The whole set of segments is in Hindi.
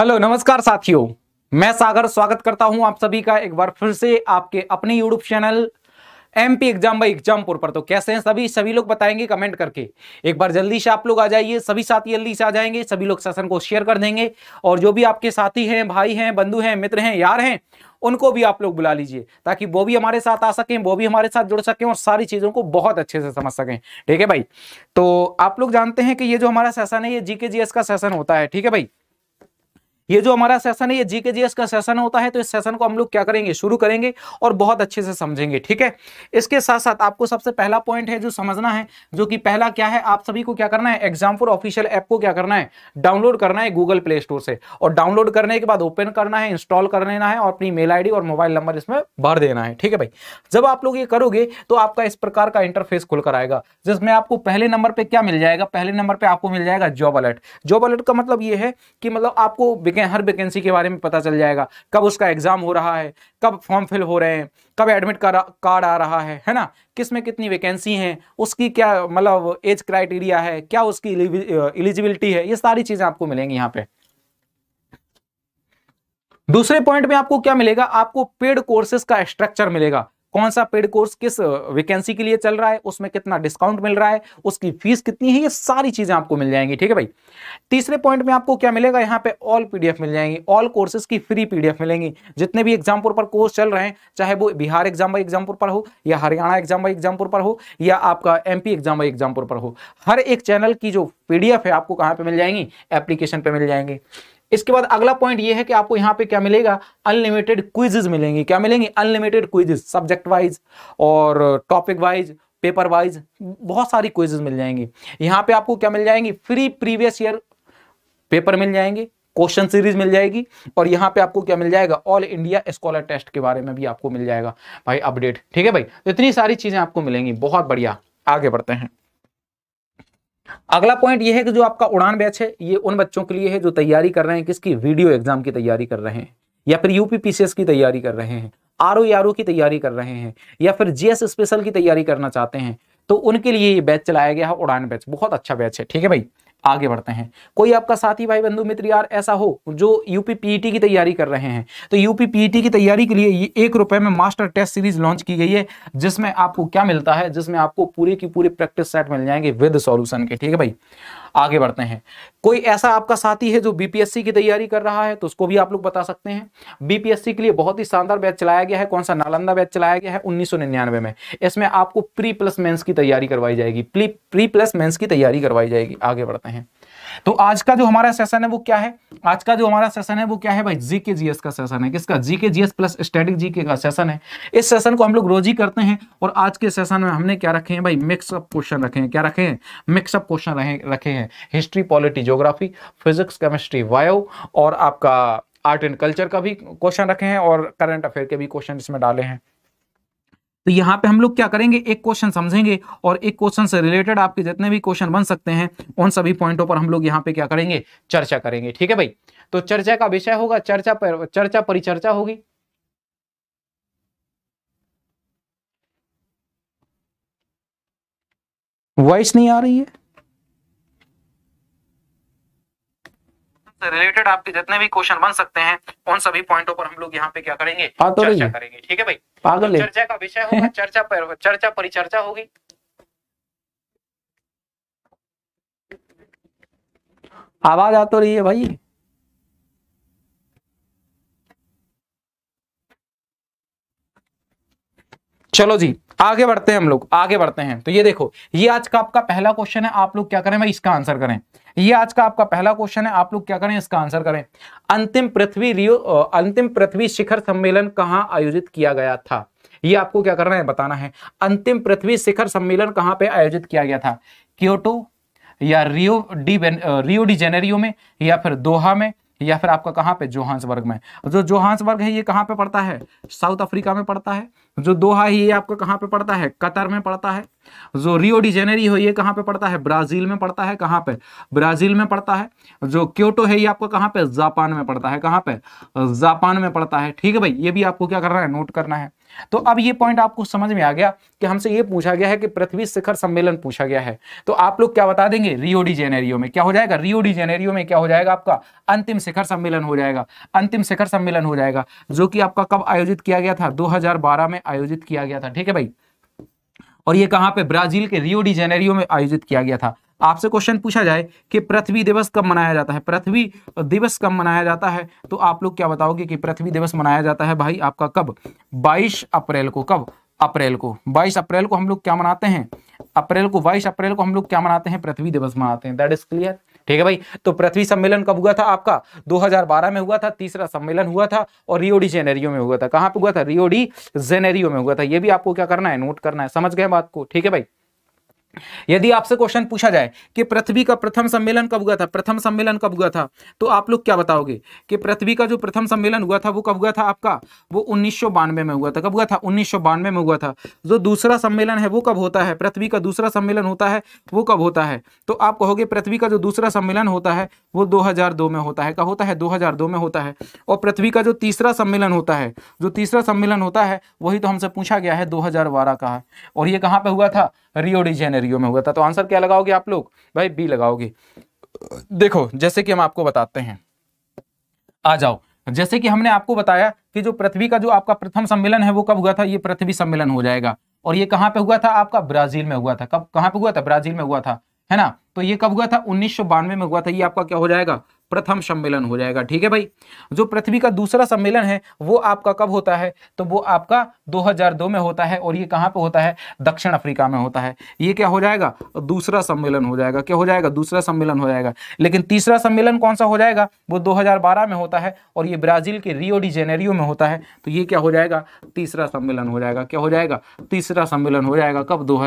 हेलो नमस्कार साथियों मैं सागर स्वागत करता हूं आप सभी का एक बार फिर से आपके अपने YouTube channel MP exam by Exampur पर तो कैसे हैं सभी सभी लोग बताएंगे कमेंट करके एक बार जल्दी से आप लोग आ जाइए सभी साथी जल्दी से आ जाएंगे सभी लोग सेशन को शेयर कर देंगे और जो भी आपके साथी हैं भाई हैं बंधु हैं मित्र हैं यार हैं उनको भी आप लोग बुला लीजिए ताकि वो भी हमारे साथ आ सकें वो भी हमारे साथ जुड़ सकें और सारी चीज़ों को बहुत अच्छे से समझ सकें ठीक है भाई तो आप लोग जानते हैं कि ये जो हमारा सेशन है ये जीके जीएस का सेशन होता है ठीक है भाई ये जो हमारा सेशन है ये जीके जीएस का सेशन होता है तो इस सेशन को हम लोग क्या करेंगे शुरू करेंगे और बहुत अच्छे से समझेंगे ठीक है इसके साथ साथ आपको सबसे पहला पॉइंट है जो समझना है जो कि पहला क्या है आप सभी को क्या करना है एग्जाम फॉर ऑफिशियल ऐप को क्या करना है डाउनलोड करना है गूगल प्ले स्टोर से और डाउनलोड करने के बाद ओपन करना है इंस्टॉल कर लेना है और अपनी मेल आई और मोबाइल नंबर इसमें भर देना है ठीक है भाई जब आप लोग ये करोगे तो आपका इस प्रकार का इंटरफेस खुलकर आएगा जिसमें आपको पहले नंबर पर क्या मिल जाएगा पहले नंबर पर आपको मिल जाएगा जॉब अलर्ट जॉब अलर्ट का मतलब ये है कि मतलब आपको वेकें हर वैकेंसी के बारे में पता चल जाएगा कब उसका एग्जाम हो रहा है कब फॉर्म फिल हो रहे हैं कब एडमिट कार्ड आ रहा है है ना किस में कितनी वैकेंसी हैं उसकी क्या मतलब एज क्राइटेरिया है क्या उसकी एलिजिबिलिटी है ये सारी चीज़ें आपको मिलेंगी यहाँ पे दूसरे पॉइंट में आपको क्या मिलेगा आपको पेड कोर्सेज का स्ट्रक्चर मिलेगा कौन सा पेड कोर्स किस वैकेंसी के लिए चल रहा है उसमें कितना डिस्काउंट मिल रहा है उसकी फीस कितनी है ये सारी चीजें आपको मिल जाएंगी ठीक है भाई तीसरे पॉइंट में आपको क्या मिलेगा यहाँ पे ऑल पीडीएफ मिल जाएंगी ऑल कोर्सेज की फ्री पीडीएफ मिलेंगी जितने भी एग्जामपुर पर कोर्स चल रहे हैं चाहे वो बिहार एग्जाम बाई एग्जामपुर पर हो या हरियाणा एग्जाम बाई एग्जामपुर पर हो या आपका M P exam by Exampur पर हो हर एक चैनल की जो पीडीएफ है आपको कहाँ पे मिल जाएंगी एप्लीकेशन पे मिल जाएंगी इसके बाद अगला पॉइंट ये है कि आपको यहाँ पे क्या मिलेगा अनलिमिटेड क्विजेज मिलेंगे क्या मिलेंगे अनलिमिटेड क्विजेज सब्जेक्ट वाइज और टॉपिक वाइज पेपर वाइज बहुत सारी क्विजेज मिल जाएंगी यहाँ पे आपको क्या मिल जाएंगी फ्री प्रीवियस ईयर पेपर मिल जाएंगे क्वेश्चन सीरीज मिल जाएगी और यहाँ पे आपको क्या मिल जाएगा ऑल इंडिया स्कॉलर टेस्ट के बारे में भी आपको मिल जाएगा भाई अपडेट ठीक है भाई तो इतनी सारी चीज़ें आपको मिलेंगी बहुत बढ़िया आगे बढ़ते हैं अगला पॉइंट ये है कि जो आपका उड़ान बैच है ये उन बच्चों के लिए है जो तैयारी कर रहे हैं किसकी वीडियो एग्जाम की तैयारी कर रहे हैं या फिर यूपी पीसीएस की तैयारी कर रहे हैं आर ओ e की तैयारी कर रहे हैं या फिर जीएस स्पेशल की तैयारी करना चाहते हैं तो उनके लिए ये बैच चलाया गया है उड़ान बैच बहुत अच्छा बैच है ठीक है भाई आगे बढ़ते हैं कोई आपका साथी भाई बंधु मित्र यार ऐसा हो जो यूपी पीईटी की तैयारी कर रहे हैं तो यूपी पीईटी की तैयारी के लिए ये एक रुपए में मास्टर टेस्ट सीरीज लॉन्च की गई है जिसमें आपको क्या मिलता है जिसमें आपको पूरे की पूरे प्रैक्टिस सेट मिल जाएंगे विद सॉल्यूशन के ठीक है भाई आगे बढ़ते हैं कोई ऐसा आपका साथी है जो बीपीएससी की तैयारी कर रहा है तो उसको भी आप लोग बता सकते हैं बीपीएससी के लिए बहुत ही शानदार बैच चलाया गया है कौन सा नालंदा बैच चलाया गया है उन्नीस में इसमें आपको प्री प्लस मेन्स की तैयारी करवाई जाएगी प्री प्लस मेन्स की तैयारी करवाई जाएगी आगे बढ़ते हैं तो आज का जो हमारा सेशन है वो क्या है आज का जो हमारा सेशन है वो क्या है भाई जी जीएस का सेशन है किसका G GS plus static GK का सेशन है इस सेशन को हम लोग रोज ही करते हैं और आज के सेशन में हमने क्या रखे हैं भाई मिक्सअप क्वेश्चन रखे हैं क्या रखे हैं मिक्सअप क्वेश्चन रखे हैं history polity geography physics chemistry bio और आपका आर्ट एंड कल्चर का भी क्वेश्चन रखे हैं और करंट अफेयर के भी क्वेश्चन इसमें डाले हैं तो यहाँ पे हम लोग क्या करेंगे एक क्वेश्चन समझेंगे और एक क्वेश्चन से रिलेटेड आपके जितने भी क्वेश्चन बन सकते हैं उन सभी पॉइंटों पर हम लोग यहाँ पे क्या करेंगे चर्चा करेंगे ठीक है भाई तो चर्चा का विषय होगा चर्चा पर चर्चा परिचर्चा होगी वॉइस नहीं आ रही है रिलेटेड आपके जितने भी क्वेश्चन बन सकते हैं उन सभी पॉइंटों पर हम लोग यहाँ पे क्या करेंगे हाँ, तो चर्चा करेंगे ठीक है भाई तो चर्चा का विषय होगा चर्चा पर चर्चा परिचर्चा होगी आवाज आ तो रही है भाई चलो जी आगे बढ़ते हैं हम लोग आगे बढ़ते हैं तो ये देखो ये आज का आपका पहला क्वेश्चन है आप लोग क्या करें भाई इसका आंसर करें ये आज का आपका पहला क्वेश्चन है आप लोग क्या करें इसका आंसर करें अंतिम पृथ्वी रियो अंतिम पृथ्वी शिखर सम्मेलन कहाँ आयोजित किया गया था ये आपको क्या करना है बताना है अंतिम पृथ्वी शिखर सम्मेलन कहाँ पे आयोजित किया गया था क्योटो या Rio de Rio de Janeiro में या फिर दोहा में या फिर आपका कहाँ पे जोहान्सबर्ग में जो जोहान्सबर्ग है ये कहाँ पे पड़ता है साउथ अफ्रीका में पड़ता है जो दोहा है ये आपका कहाँ पे पड़ता है कतर में पड़ता है जो रियो डी जेनेरी हो ये कहाँ पे पड़ता है ब्राजील में पड़ता है कहाँ पे ब्राजील में पड़ता है जो क्योटो है ये आपको कहाँ पे जापान में पड़ता है कहाँ पे जापान में पड़ता है ठीक है भाई ये भी आपको क्या करना है नोट करना है तो अब ये पॉइंट आपको समझ में आ गया कि हमसे ये पूछा गया है कि पृथ्वी शिखर सम्मेलन पूछा गया है तो आप लोग क्या बता देंगे रियोडी जेनेरियो में क्या हो जाएगा रियोडी जेनेरियो में क्या हो जाएगा आपका अंतिम शिखर सम्मेलन हो जाएगा अंतिम शिखर सम्मेलन हो जाएगा जो कि आपका कब आयोजित किया गया था दो में आयोजित किया गया था ठीक है भाई और ये कहां पे ब्राजील के रियोडी जेनेरियो में आयोजित किया गया था आपसे क्वेश्चन पूछा जाए कि पृथ्वी दिवस कब मनाया जाता है पृथ्वी दिवस कब मनाया जाता है तो आप लोग क्या बताओगे कि पृथ्वी दिवस मनाया जाता है भाई आपका कब 22 अप्रैल को कब अप्रैल को 22 अप्रैल को हम लोग क्या मनाते हैं अप्रैल को 22 अप्रैल को हम लोग क्या मनाते हैं पृथ्वी दिवस मनाते हैं दैट इज क्लियर ठीक है भाई तो पृथ्वी सम्मेलन कब हुआ था आपका 2012 में हुआ था तीसरा सम्मेलन हुआ था और रियो डी जेनेरियो में हुआ था कहाँ पे हुआ था रियो डी जेनेरियो में हुआ था ये भी आपको क्या करना है नोट करना है समझ गए बात को ठीक है भाई यदि आपसे क्वेश्चन पूछा जाए कि पृथ्वी का प्रथम सम्मेलन कब हुआ था प्रथम सम्मेलन कब हुआ था तो आप लोग क्या बताओगे कि पृथ्वी का जो प्रथम सम्मेलन हुआ था वो कब हुआ था आपका वो उन्नीस में हुआ था कब हुआ था उन्नीस में हुआ था जो दूसरा सम्मेलन है वो कब होता है पृथ्वी का दूसरा सम्मेलन होता है वो कब होता है तो आप कहोगे पृथ्वी का जो दूसरा सम्मेलन होता है वो दो में होता है कब होता है दो में होता है और पृथ्वी का जो तीसरा सम्मेलन होता है जो तीसरा सम्मेलन होता है वही तो हमसे पूछा गया है दो का और ये कहाँ पर हुआ था रियो रियो में हुआ था तो आंसर क्या लगाओगे आप लोग भाई बी लगाओगे देखो जैसे कि हम आपको बताते हैं आ जाओ जैसे कि हमने आपको बताया कि जो पृथ्वी का जो आपका प्रथम सम्मेलन है वो कब हुआ था ये पृथ्वी सम्मेलन हो जाएगा और ये कहाँ पे हुआ था आपका ब्राजील में हुआ था कब कहाँ पे हुआ था ब्राजील में हुआ था है ना तो ये कब हुआ था उन्नीस में हुआ था ये आपका क्या हो जाएगा प्रथम सम्मेलन हो जाएगा ठीक है भाई जो पृथ्वी का दूसरा सम्मेलन है वो आपका कब होता है तो वो आपका 2002 में होता है और ये कहाँ पे होता है दक्षिण अफ्रीका में होता है ये क्या हो जाएगा दूसरा सम्मेलन हो जाएगा क्या हो जाएगा दूसरा सम्मेलन हो जाएगा लेकिन तीसरा सम्मेलन कौन सा हो जाएगा वो दो में होता है और ये ब्राजील के रियो डी जेनेरियो में होता है तो ये क्या हो जाएगा तीसरा सम्मेलन हो जाएगा क्या हो जाएगा तीसरा सम्मेलन हो जाएगा कब दो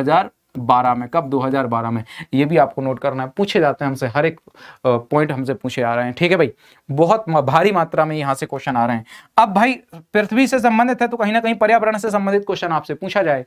बारह में कब 2012 में ये भी आपको नोट करना है पूछे जाते हैं हमसे हर एक पॉइंट हमसे पूछे आ रहे हैं ठीक है भाई बहुत भारी मात्रा में यहाँ से क्वेश्चन आ रहे हैं अब भाई पृथ्वी से संबंधित है तो कहीं ना कहीं पर्यावरण से संबंधित क्वेश्चन आपसे पूछा जाए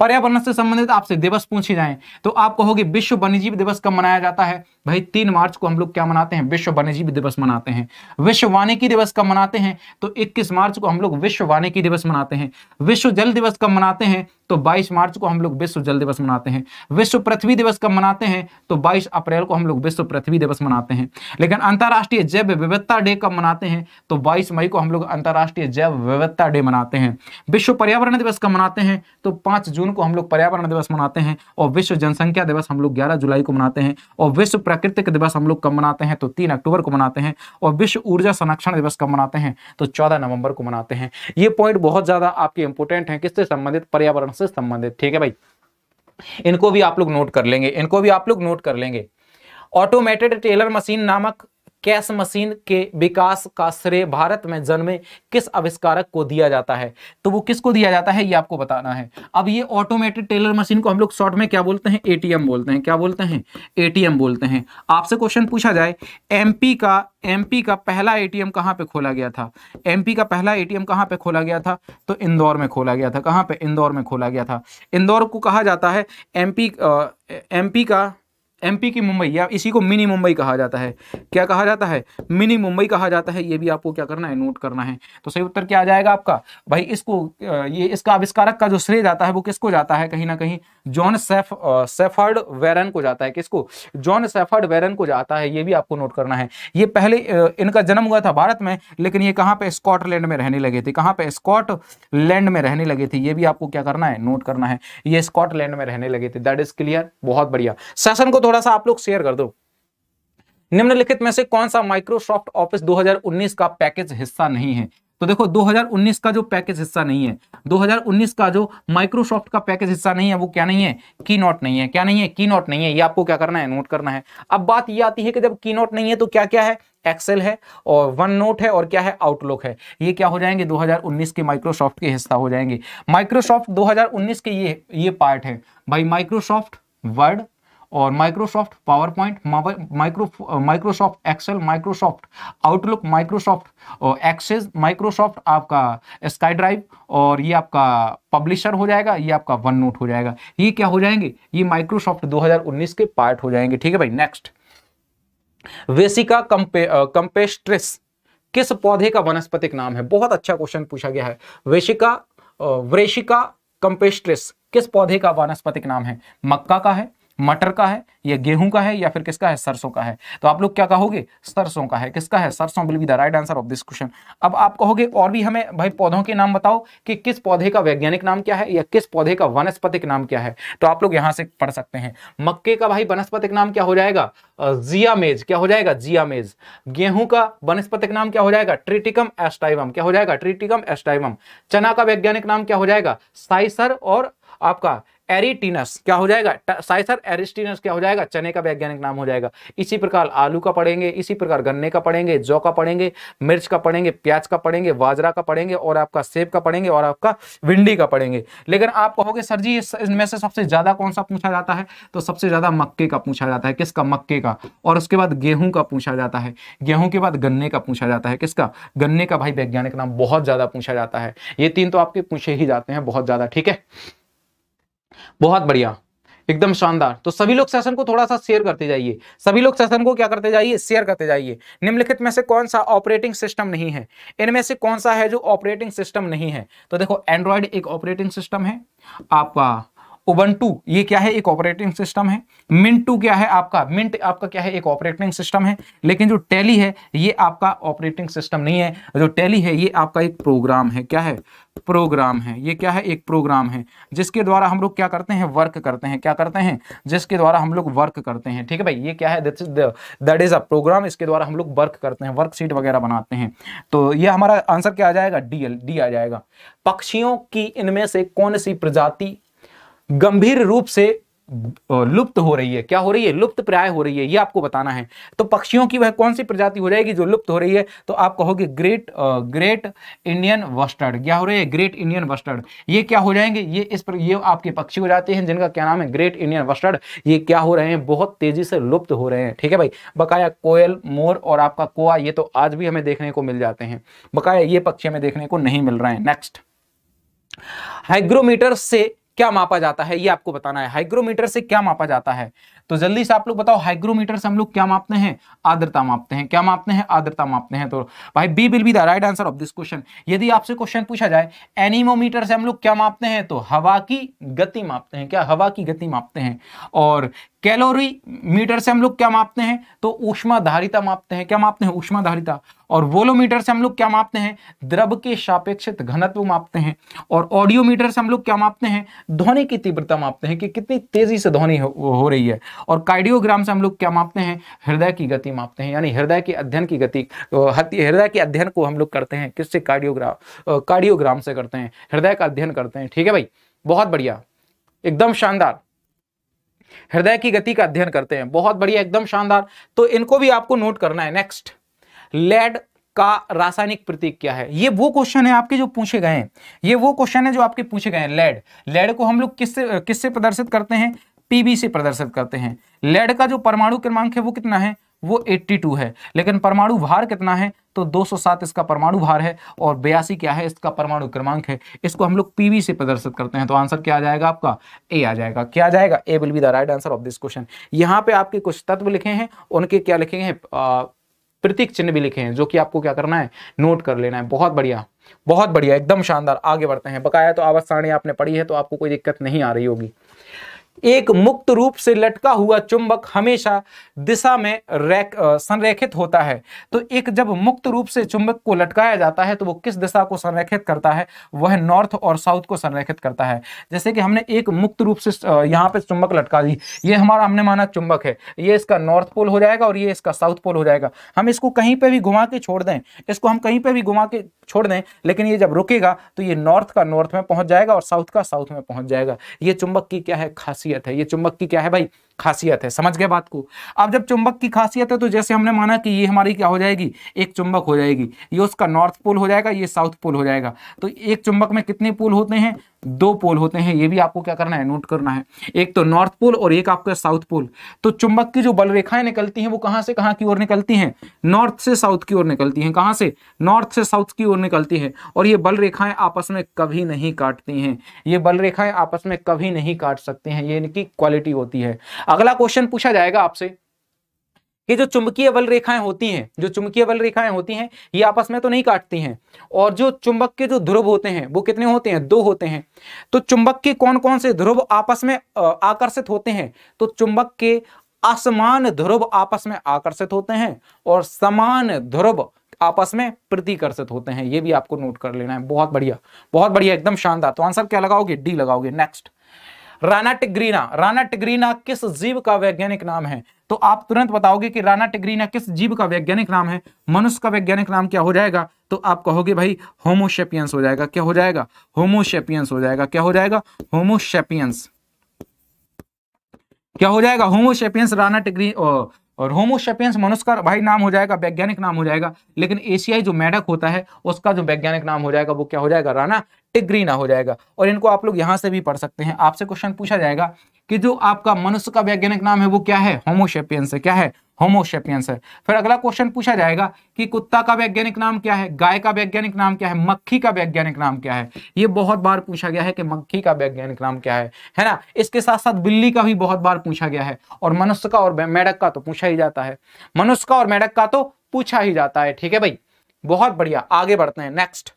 पर्यावरण से संबंधित आपसे दिवस पूछे जाए तो आप कहोगे विश्व वन्यजीव दिवस कब मनाया जाता है भाई तीन मार्च को हम लोग क्या मनाते हैं विश्व वन्यजीव दिवस मनाते हैं विश्व वानिकी दिवस कब मनाते हैं तो इक्कीस मार्च को हम लोग विश्व वानिकी दिवस मनाते हैं विश्व जल दिवस कब मनाते हैं तो 22 मार्च को हम लोग विश्व जल दिवस मनाते हैं विश्व पृथ्वी दिवस कब मनाते हैं तो 22 अप्रैल को हम लोग विश्व पृथ्वी दिवस मनाते हैं लेकिन अंतरराष्ट्रीय जैव विविधता डे कब मनाते हैं तो 22 मई को हम लोग अंतरराष्ट्रीय जैव विविधता डे मनाते हैं विश्व पर्यावरण दिवस कब मनाते हैं तो पांच जून को हम लोग पर्यावरण दिवस मनाते हैं और विश्व जनसंख्या दिवस हम लोग ग्यारह जुलाई को मनाते हैं और विश्व प्राकृतिक दिवस हम लोग कब मनाते हैं तो तीन अक्टूबर को मनाते हैं और विश्व ऊर्जा संरक्षण दिवस कब मनाते हैं तो चौदह नवंबर को मनाते हैं ये पॉइंट बहुत ज्यादा आपके इंपोर्टेंट है किससे संबंधित पर्यावरण पर्यावरण से संबंधित ठीक है भाई इनको भी आप लोग नोट कर लेंगे इनको भी आप लोग नोट कर लेंगे ऑटोमेटेड टेलर मशीन नामक कैश मशीन के विकास का श्रेय भारत में जन्मे किस आविष्कारक को दिया जाता है तो वो किसको दिया जाता है ये आपको बताना है अब ये ऑटोमेटेड टेलर मशीन को हम लोग शॉर्ट में क्या बोलते हैं एटीएम बोलते हैं क्या बोलते हैं एटीएम बोलते हैं आपसे क्वेश्चन पूछा जाए एमपी का एमपी का पहला एटीएम कहाँ पे खोला गया था एमपी का पहला एटीएम कहाँ पे खोला गया था तो इंदौर में खोला गया था कहाँ पे इंदौर में खोला गया था इंदौर को कहा जाता है एमपी एमपी का एमपी की मुंबई या इसी को मिनी मुंबई कहा जाता है क्या कहा जाता है मिनी मुंबई कहा जाता है ये भी आपको क्या करना है नोट करना है तो सही उत्तर क्या आ जाएगा आपका भाई इसको ये इसका आविष्कारक का जो श्रेय जाता है वो किसको जाता है कहीं ना कहीं जॉन सेफ सेफर्ड वेरन को जाता है किसको जॉन सेफर्ड वेरन को जाता है ये भी आपको नोट करना है ये पहले इनका जन्म हुआ था भारत में लेकिन ये कहाँ पे स्कॉटलैंड में रहने लगे थे कहाँ पे स्कॉटलैंड में रहने लगे थे ये भी आपको क्या करना है नोट करना है ये स्कॉटलैंड में रहने लगे थे दैट इज क्लियर बहुत बढ़िया सेशन को तो थोड़ा सा आप लोग शेयर कर दो निम्नलिखित में से कौन सा माइक्रोसॉफ्ट ऑफिस 2019 का पैकेज हिस्सा नहीं है तो देखो 2019 का जो पैकेज हिस्सा नहीं है 2019 का जो माइक्रोसॉफ्ट का पैकेज हिस्सा नहीं है वो क्या नहीं है की नोट नहीं है क्या नहीं है की नोट नहीं है ये आपको क्या करना है नोट करना है अब बात ये आती है कि जब की नोट नहीं है तो क्या क्या है एक्सेल है और वन नोट है और क्या है आउटलुक है ये क्या हो जाएंगे 2019 के माइक्रोसॉफ्ट के हिस्सा हो जाएंगे माइक्रोसॉफ्ट दो के ये ये पार्ट है भाई माइक्रोसॉफ्ट वर्ड और Microsoft PowerPoint micro Microsoft Excel Microsoft Outlook Microsoft Access Microsoft आपका स्काई ड्राइव और ये आपका पब्लिशर हो जाएगा ये आपका वन नोट हो जाएगा ये क्या हो जाएंगे ये माइक्रोसॉफ्ट 2019 के पार्ट हो जाएंगे ठीक है भाई नेक्स्ट वेसिका कंपे कंपेस्ट्रिस किस पौधे का वनस्पतिक नाम है बहुत अच्छा क्वेश्चन पूछा गया है वेशिका वेशिका कंपेस्ट्रिस किस पौधे का वनस्पतिक नाम है मक्का का है मटर का है या गेहूं का है या फिर किसका है सरसों का है तो आप लोग क्या कहोगे सरसों का है किसका है सरसों will be the right answer of this question अब आप कहोगे और भी हमें भाई पौधों के नाम बताओ कि किस पौधे का वैज्ञानिक नाम क्या है या किस पौधे का वनस्पतिक नाम क्या है तो आप लोग यहां से पढ़ सकते हैं मक्के का भाई वनस्पतिक नाम क्या हो जाएगा जिया मेज क्या हो जाएगा जिया मेज गेहूं का वनस्पतिक नाम क्या हो जाएगा ट्रिटिकम एस्टाइवम क्या हो जाएगा ट्रिटिकम एस्टाइवम चना का वैज्ञानिक नाम क्या हो जाएगा साइसर और आपका एरिटिनस क्या हो जाएगा साइसर एरिस्टिनस क्या हो जाएगा चने का वैज्ञानिक नाम हो जाएगा इसी प्रकार आलू का पढ़ेंगे इसी प्रकार गन्ने का पढ़ेंगे जौ का पढ़ेंगे मिर्च का पढ़ेंगे प्याज का पढ़ेंगे बाजरा का पढ़ेंगे और आपका सेब का पढ़ेंगे और आपका भिंडी का पढ़ेंगे लेकिन आप कहोगे सर जी इनमें से सबसे ज्यादा कौन सा पूछा जाता है तो सबसे ज्यादा मक्के का पूछा जाता है किसका मक्के का और उसके बाद गेहूं का पूछा जाता है गेहूं के बाद गन्ने का पूछा जाता है किसका गन्ने का भाई वैज्ञानिक नाम बहुत ज्यादा पूछा जाता है ये तीन तो आपके पूछे ही जाते हैं बहुत ज्यादा ठीक है बहुत बढ़िया एकदम शानदार तो सभी लोग सेशन को थोड़ा सा शेयर करते जाइए सभी लोग सेशन को क्या करते जाइए शेयर करते जाइए निम्नलिखित में से कौन सा ऑपरेटिंग सिस्टम नहीं है इनमें से कौन सा है जो ऑपरेटिंग सिस्टम नहीं है तो देखो एंड्रॉयड एक ऑपरेटिंग सिस्टम है आपका उबंटू ये क्या है एक ऑपरेटिंग सिस्टम है मिंटू क्या है आपका मिंट आपका क्या है एक ऑपरेटिंग सिस्टम है लेकिन जो टैली है ये आपका ऑपरेटिंग सिस्टम नहीं है जो टैली है ये आपका एक प्रोग्राम है क्या है प्रोग्राम है ये क्या है एक प्रोग्राम है जिसके द्वारा हम लोग क्या करते हैं वर्क करते हैं क्या करते हैं जिसके द्वारा हम लोग वर्क करते हैं ठीक है भाई ये क्या है दैट इज अ प्रोग्राम इसके द्वारा हम लोग वर्क करते हैं वर्कशीट वगैरह बनाते हैं तो ये हमारा आंसर क्या आ जाएगा डी डी आ जाएगा पक्षियों की इनमें से कौन सी प्रजाति गंभीर रूप से लुप्त हो रही है क्या हो रही है लुप्त प्राय हो रही है ये आपको बताना है तो पक्षियों की वह कौन सी प्रजाति हो जाएगी जो लुप्त हो रही है तो आप कहोगे ग्रेट ग्रेट इंडियन वस्टर्ड क्या हो रही है ग्रेट इंडियन वस्टर्ड ये क्या हो जाएंगे ये इस पर ये आपके पक्षी हो जाते हैं जिनका क्या नाम है ग्रेट इंडियन वस्टर्ड ये क्या हो रहे हैं बहुत तेजी से लुप्त हो रहे हैं ठीक है भाई बकाया कोयल मोर और आपका कोआ ये तो आज भी हमें देखने को मिल जाते हैं बकाया ये पक्षी हमें देखने को नहीं मिल रहे हैं नेक्स्ट हाइग्रोमीटर से क्या मापा जाता है ये आपको बताना है हाइग्रोमीटर से क्या मापा जाता है तो जल्दी से आप लोग बताओ हाइग्रोमीटर से हम लोग क्या मापते हैं आद्रता मापते हैं क्या मापते हैं आद्रता मापते हैं तो भाई B will be the right answer of this question यदि आपसे क्वेश्चन पूछा जाए एनिमोमीटर से हम लोग क्या मापते हैं तो हवा की गति मापते हैं क्या हवा की गति मापते हैं और कैलोरी मीटर से हम लोग क्या मापते हैं तो ऊष्माधारिता मापते हैं क्या मापते हैं ऊष्माधारिता और वोलोमीटर से हम लोग क्या मापते हैं द्रव के सापेक्षित घनत्व मापते हैं और ऑडियोमीटर से हम लोग क्या मापते हैं ध्वनि की तीव्रता मापते हैं कि कितनी तेजी से ध्वनि हो, हो रही है और कार्डियोग्राम से हम लोग क्या मापते हैं हृदय की गति मापते हैं यानी हृदय के अध्ययन की गति हृदय के अध्ययन को हम लोग करते हैं किससे कार्डियोग्राम कार्डियोग्राम से करते हैं हृदय का अध्ययन करते हैं ठीक है भाई बहुत बढ़िया एकदम शानदार हृदय की गति का अध्ययन करते हैं बहुत बढ़िया एकदम शानदार तो इनको भी आपको नोट करना है नेक्स्ट लेड का रासायनिक प्रतीक क्या है ये वो क्वेश्चन है आपके जो पूछे गए हैं ये वो क्वेश्चन है जो आपके पूछे गए हैं लेड लेड को हम लोग किससे किससे प्रदर्शित करते हैं पीबी से प्रदर्शित करते हैं लेड का जो परमाणु क्रमांक है वो कितना है वो 82 है लेकिन परमाणु भार कितना है तो 207 इसका परमाणु भार है और बयासी क्या है इसका परमाणु क्रमांक है इसको हम लोग पीवी से प्रदर्शित करते हैं तो आंसर क्या आ जाएगा आपका ए आ जाएगा क्या आ जाएगा A will be the right answer of this question यहाँ पे आपके कुछ तत्व लिखे हैं उनके क्या लिखे हैं प्रतीक चिन्ह भी लिखे हैं जो कि आपको क्या करना है नोट कर लेना है बहुत बढ़िया बहुत बढ़िया एकदम शानदार आगे बढ़ते हैं बकाया तो आवाज सारणी आपने पढ़ी है तो आपको कोई दिक्कत नहीं आ रही होगी एक मुक्त रूप से लटका हुआ चुंबक हमेशा दिशा में रेख संरेखित होता है तो एक जब मुक्त रूप से चुंबक को लटकाया जाता है तो वो किस दिशा को संरेखित करता है वह नॉर्थ और साउथ को संरेखित करता है जैसे कि हमने एक मुक्त रूप से यहाँ पे चुंबक लटका दी ये हमारा हमने माना चुंबक है ये इसका नॉर्थ पोल हो जाएगा और ये इसका साउथ पोल हो जाएगा हम इसको कहीं पर भी घुमा के छोड़ दें इसको हम कहीं पर भी घुमा के छोड़ दें लेकिन ये जब रुकेगा तो ये नॉर्थ का नॉर्थ में पहुंच जाएगा और साउथ का साउथ में पहुंच जाएगा ये चुंबक की क्या है खास खासियत है ये चुंबक की क्या है भाई खासियत है समझ गए बात को अब जब चुंबक की खासियत है तो जैसे हमने माना कि ये हमारी क्या हो जाएगी एक चुंबक हो जाएगी ये उसका नॉर्थ पोल हो जाएगा ये साउथ पोल हो जाएगा तो एक चुंबक में कितने पोल होते हैं दो पोल होते हैं ये भी आपको क्या करना है नोट करना है एक तो नॉर्थ पोल और एक आपका साउथ पोल तो चुंबक की जो बल रेखाएं निकलती हैं वो कहाँ से कहाँ की ओर निकलती हैं नॉर्थ से साउथ की ओर निकलती हैं कहाँ से नॉर्थ से साउथ की ओर निकलती हैं और ये बल रेखाएं आपस में कभी नहीं काटती हैं ये बल रेखाएं आपस में कभी नहीं काट सकती हैं ये इनकी क्वालिटी होती है अगला क्वेश्चन पूछा जाएगा आपसे कि जो चुंबकीय बल रेखाएं होती हैं जो चुंबकीय बल रेखाएं होती हैं ये आपस में तो नहीं काटती हैं और जो चुंबक के जो ध्रुव होते हैं वो कितने होते हैं दो होते हैं तो चुंबक के कौन कौन से ध्रुव आपस में आकर्षित होते हैं तो चुंबक के असमान ध्रुव आपस में आकर्षित होते हैं और समान ध्रुव आपस में प्रतिकर्षित होते हैं ये भी आपको नोट कर लेना है बहुत बढ़िया बहुत बढ़िया एकदम शानदार तो आंसर क्या लगाओगे डी लगाओगे next Rana tigrina Rana tigrina किस जीव का वैज्ञानिक नाम है तो आप तुरंत बताओगे कि राना टिग्रीना किस जीव का वैज्ञानिक नाम है मनुष्य का वैज्ञानिक नाम क्या हो जाएगा तो आप कहोगे भाई होमोशेपियंस हो जाएगा क्या हो जाएगा होमोशेपियंस हो जाएगा क्या हो जाएगा होमोशेपियंस क्या हो जाएगा होमोशेपियंस राना टिग्री और होमोशेपियंस मनुष्य का भाई नाम हो जाएगा वैज्ञानिक नाम हो जाएगा लेकिन एशियाई जो मेढक होता है उसका जो वैज्ञानिक नाम हो जाएगा वो क्या हो जाएगा राना डिग्री ना हो जाएगा और इनको आप लोग यहां से भी पढ़ सकते हैं आपसे क्वेश्चन पूछा जाएगा कि जो आपका मनुष्य का वैज्ञानिक नाम है वो क्या है होमोशेपियंस है क्या है होमोशेपियंस है फिर अगला क्वेश्चन पूछा जाएगा कि कुत्ता का वैज्ञानिक नाम क्या है गाय का वैज्ञानिक नाम क्या है मक्खी का वैज्ञानिक नाम क्या है ये बहुत बार पूछा गया है कि मक्खी का वैज्ञानिक नाम क्या है है ना इसके साथ साथ बिल्ली का भी बहुत बार पूछा गया है और मनुष्य का और मेढक का तो पूछा ही जाता है मनुष्य का और मेढक का तो पूछा ही जाता है ठीक है भाई बहुत बढ़िया आगे बढ़ते हैं नेक्स्ट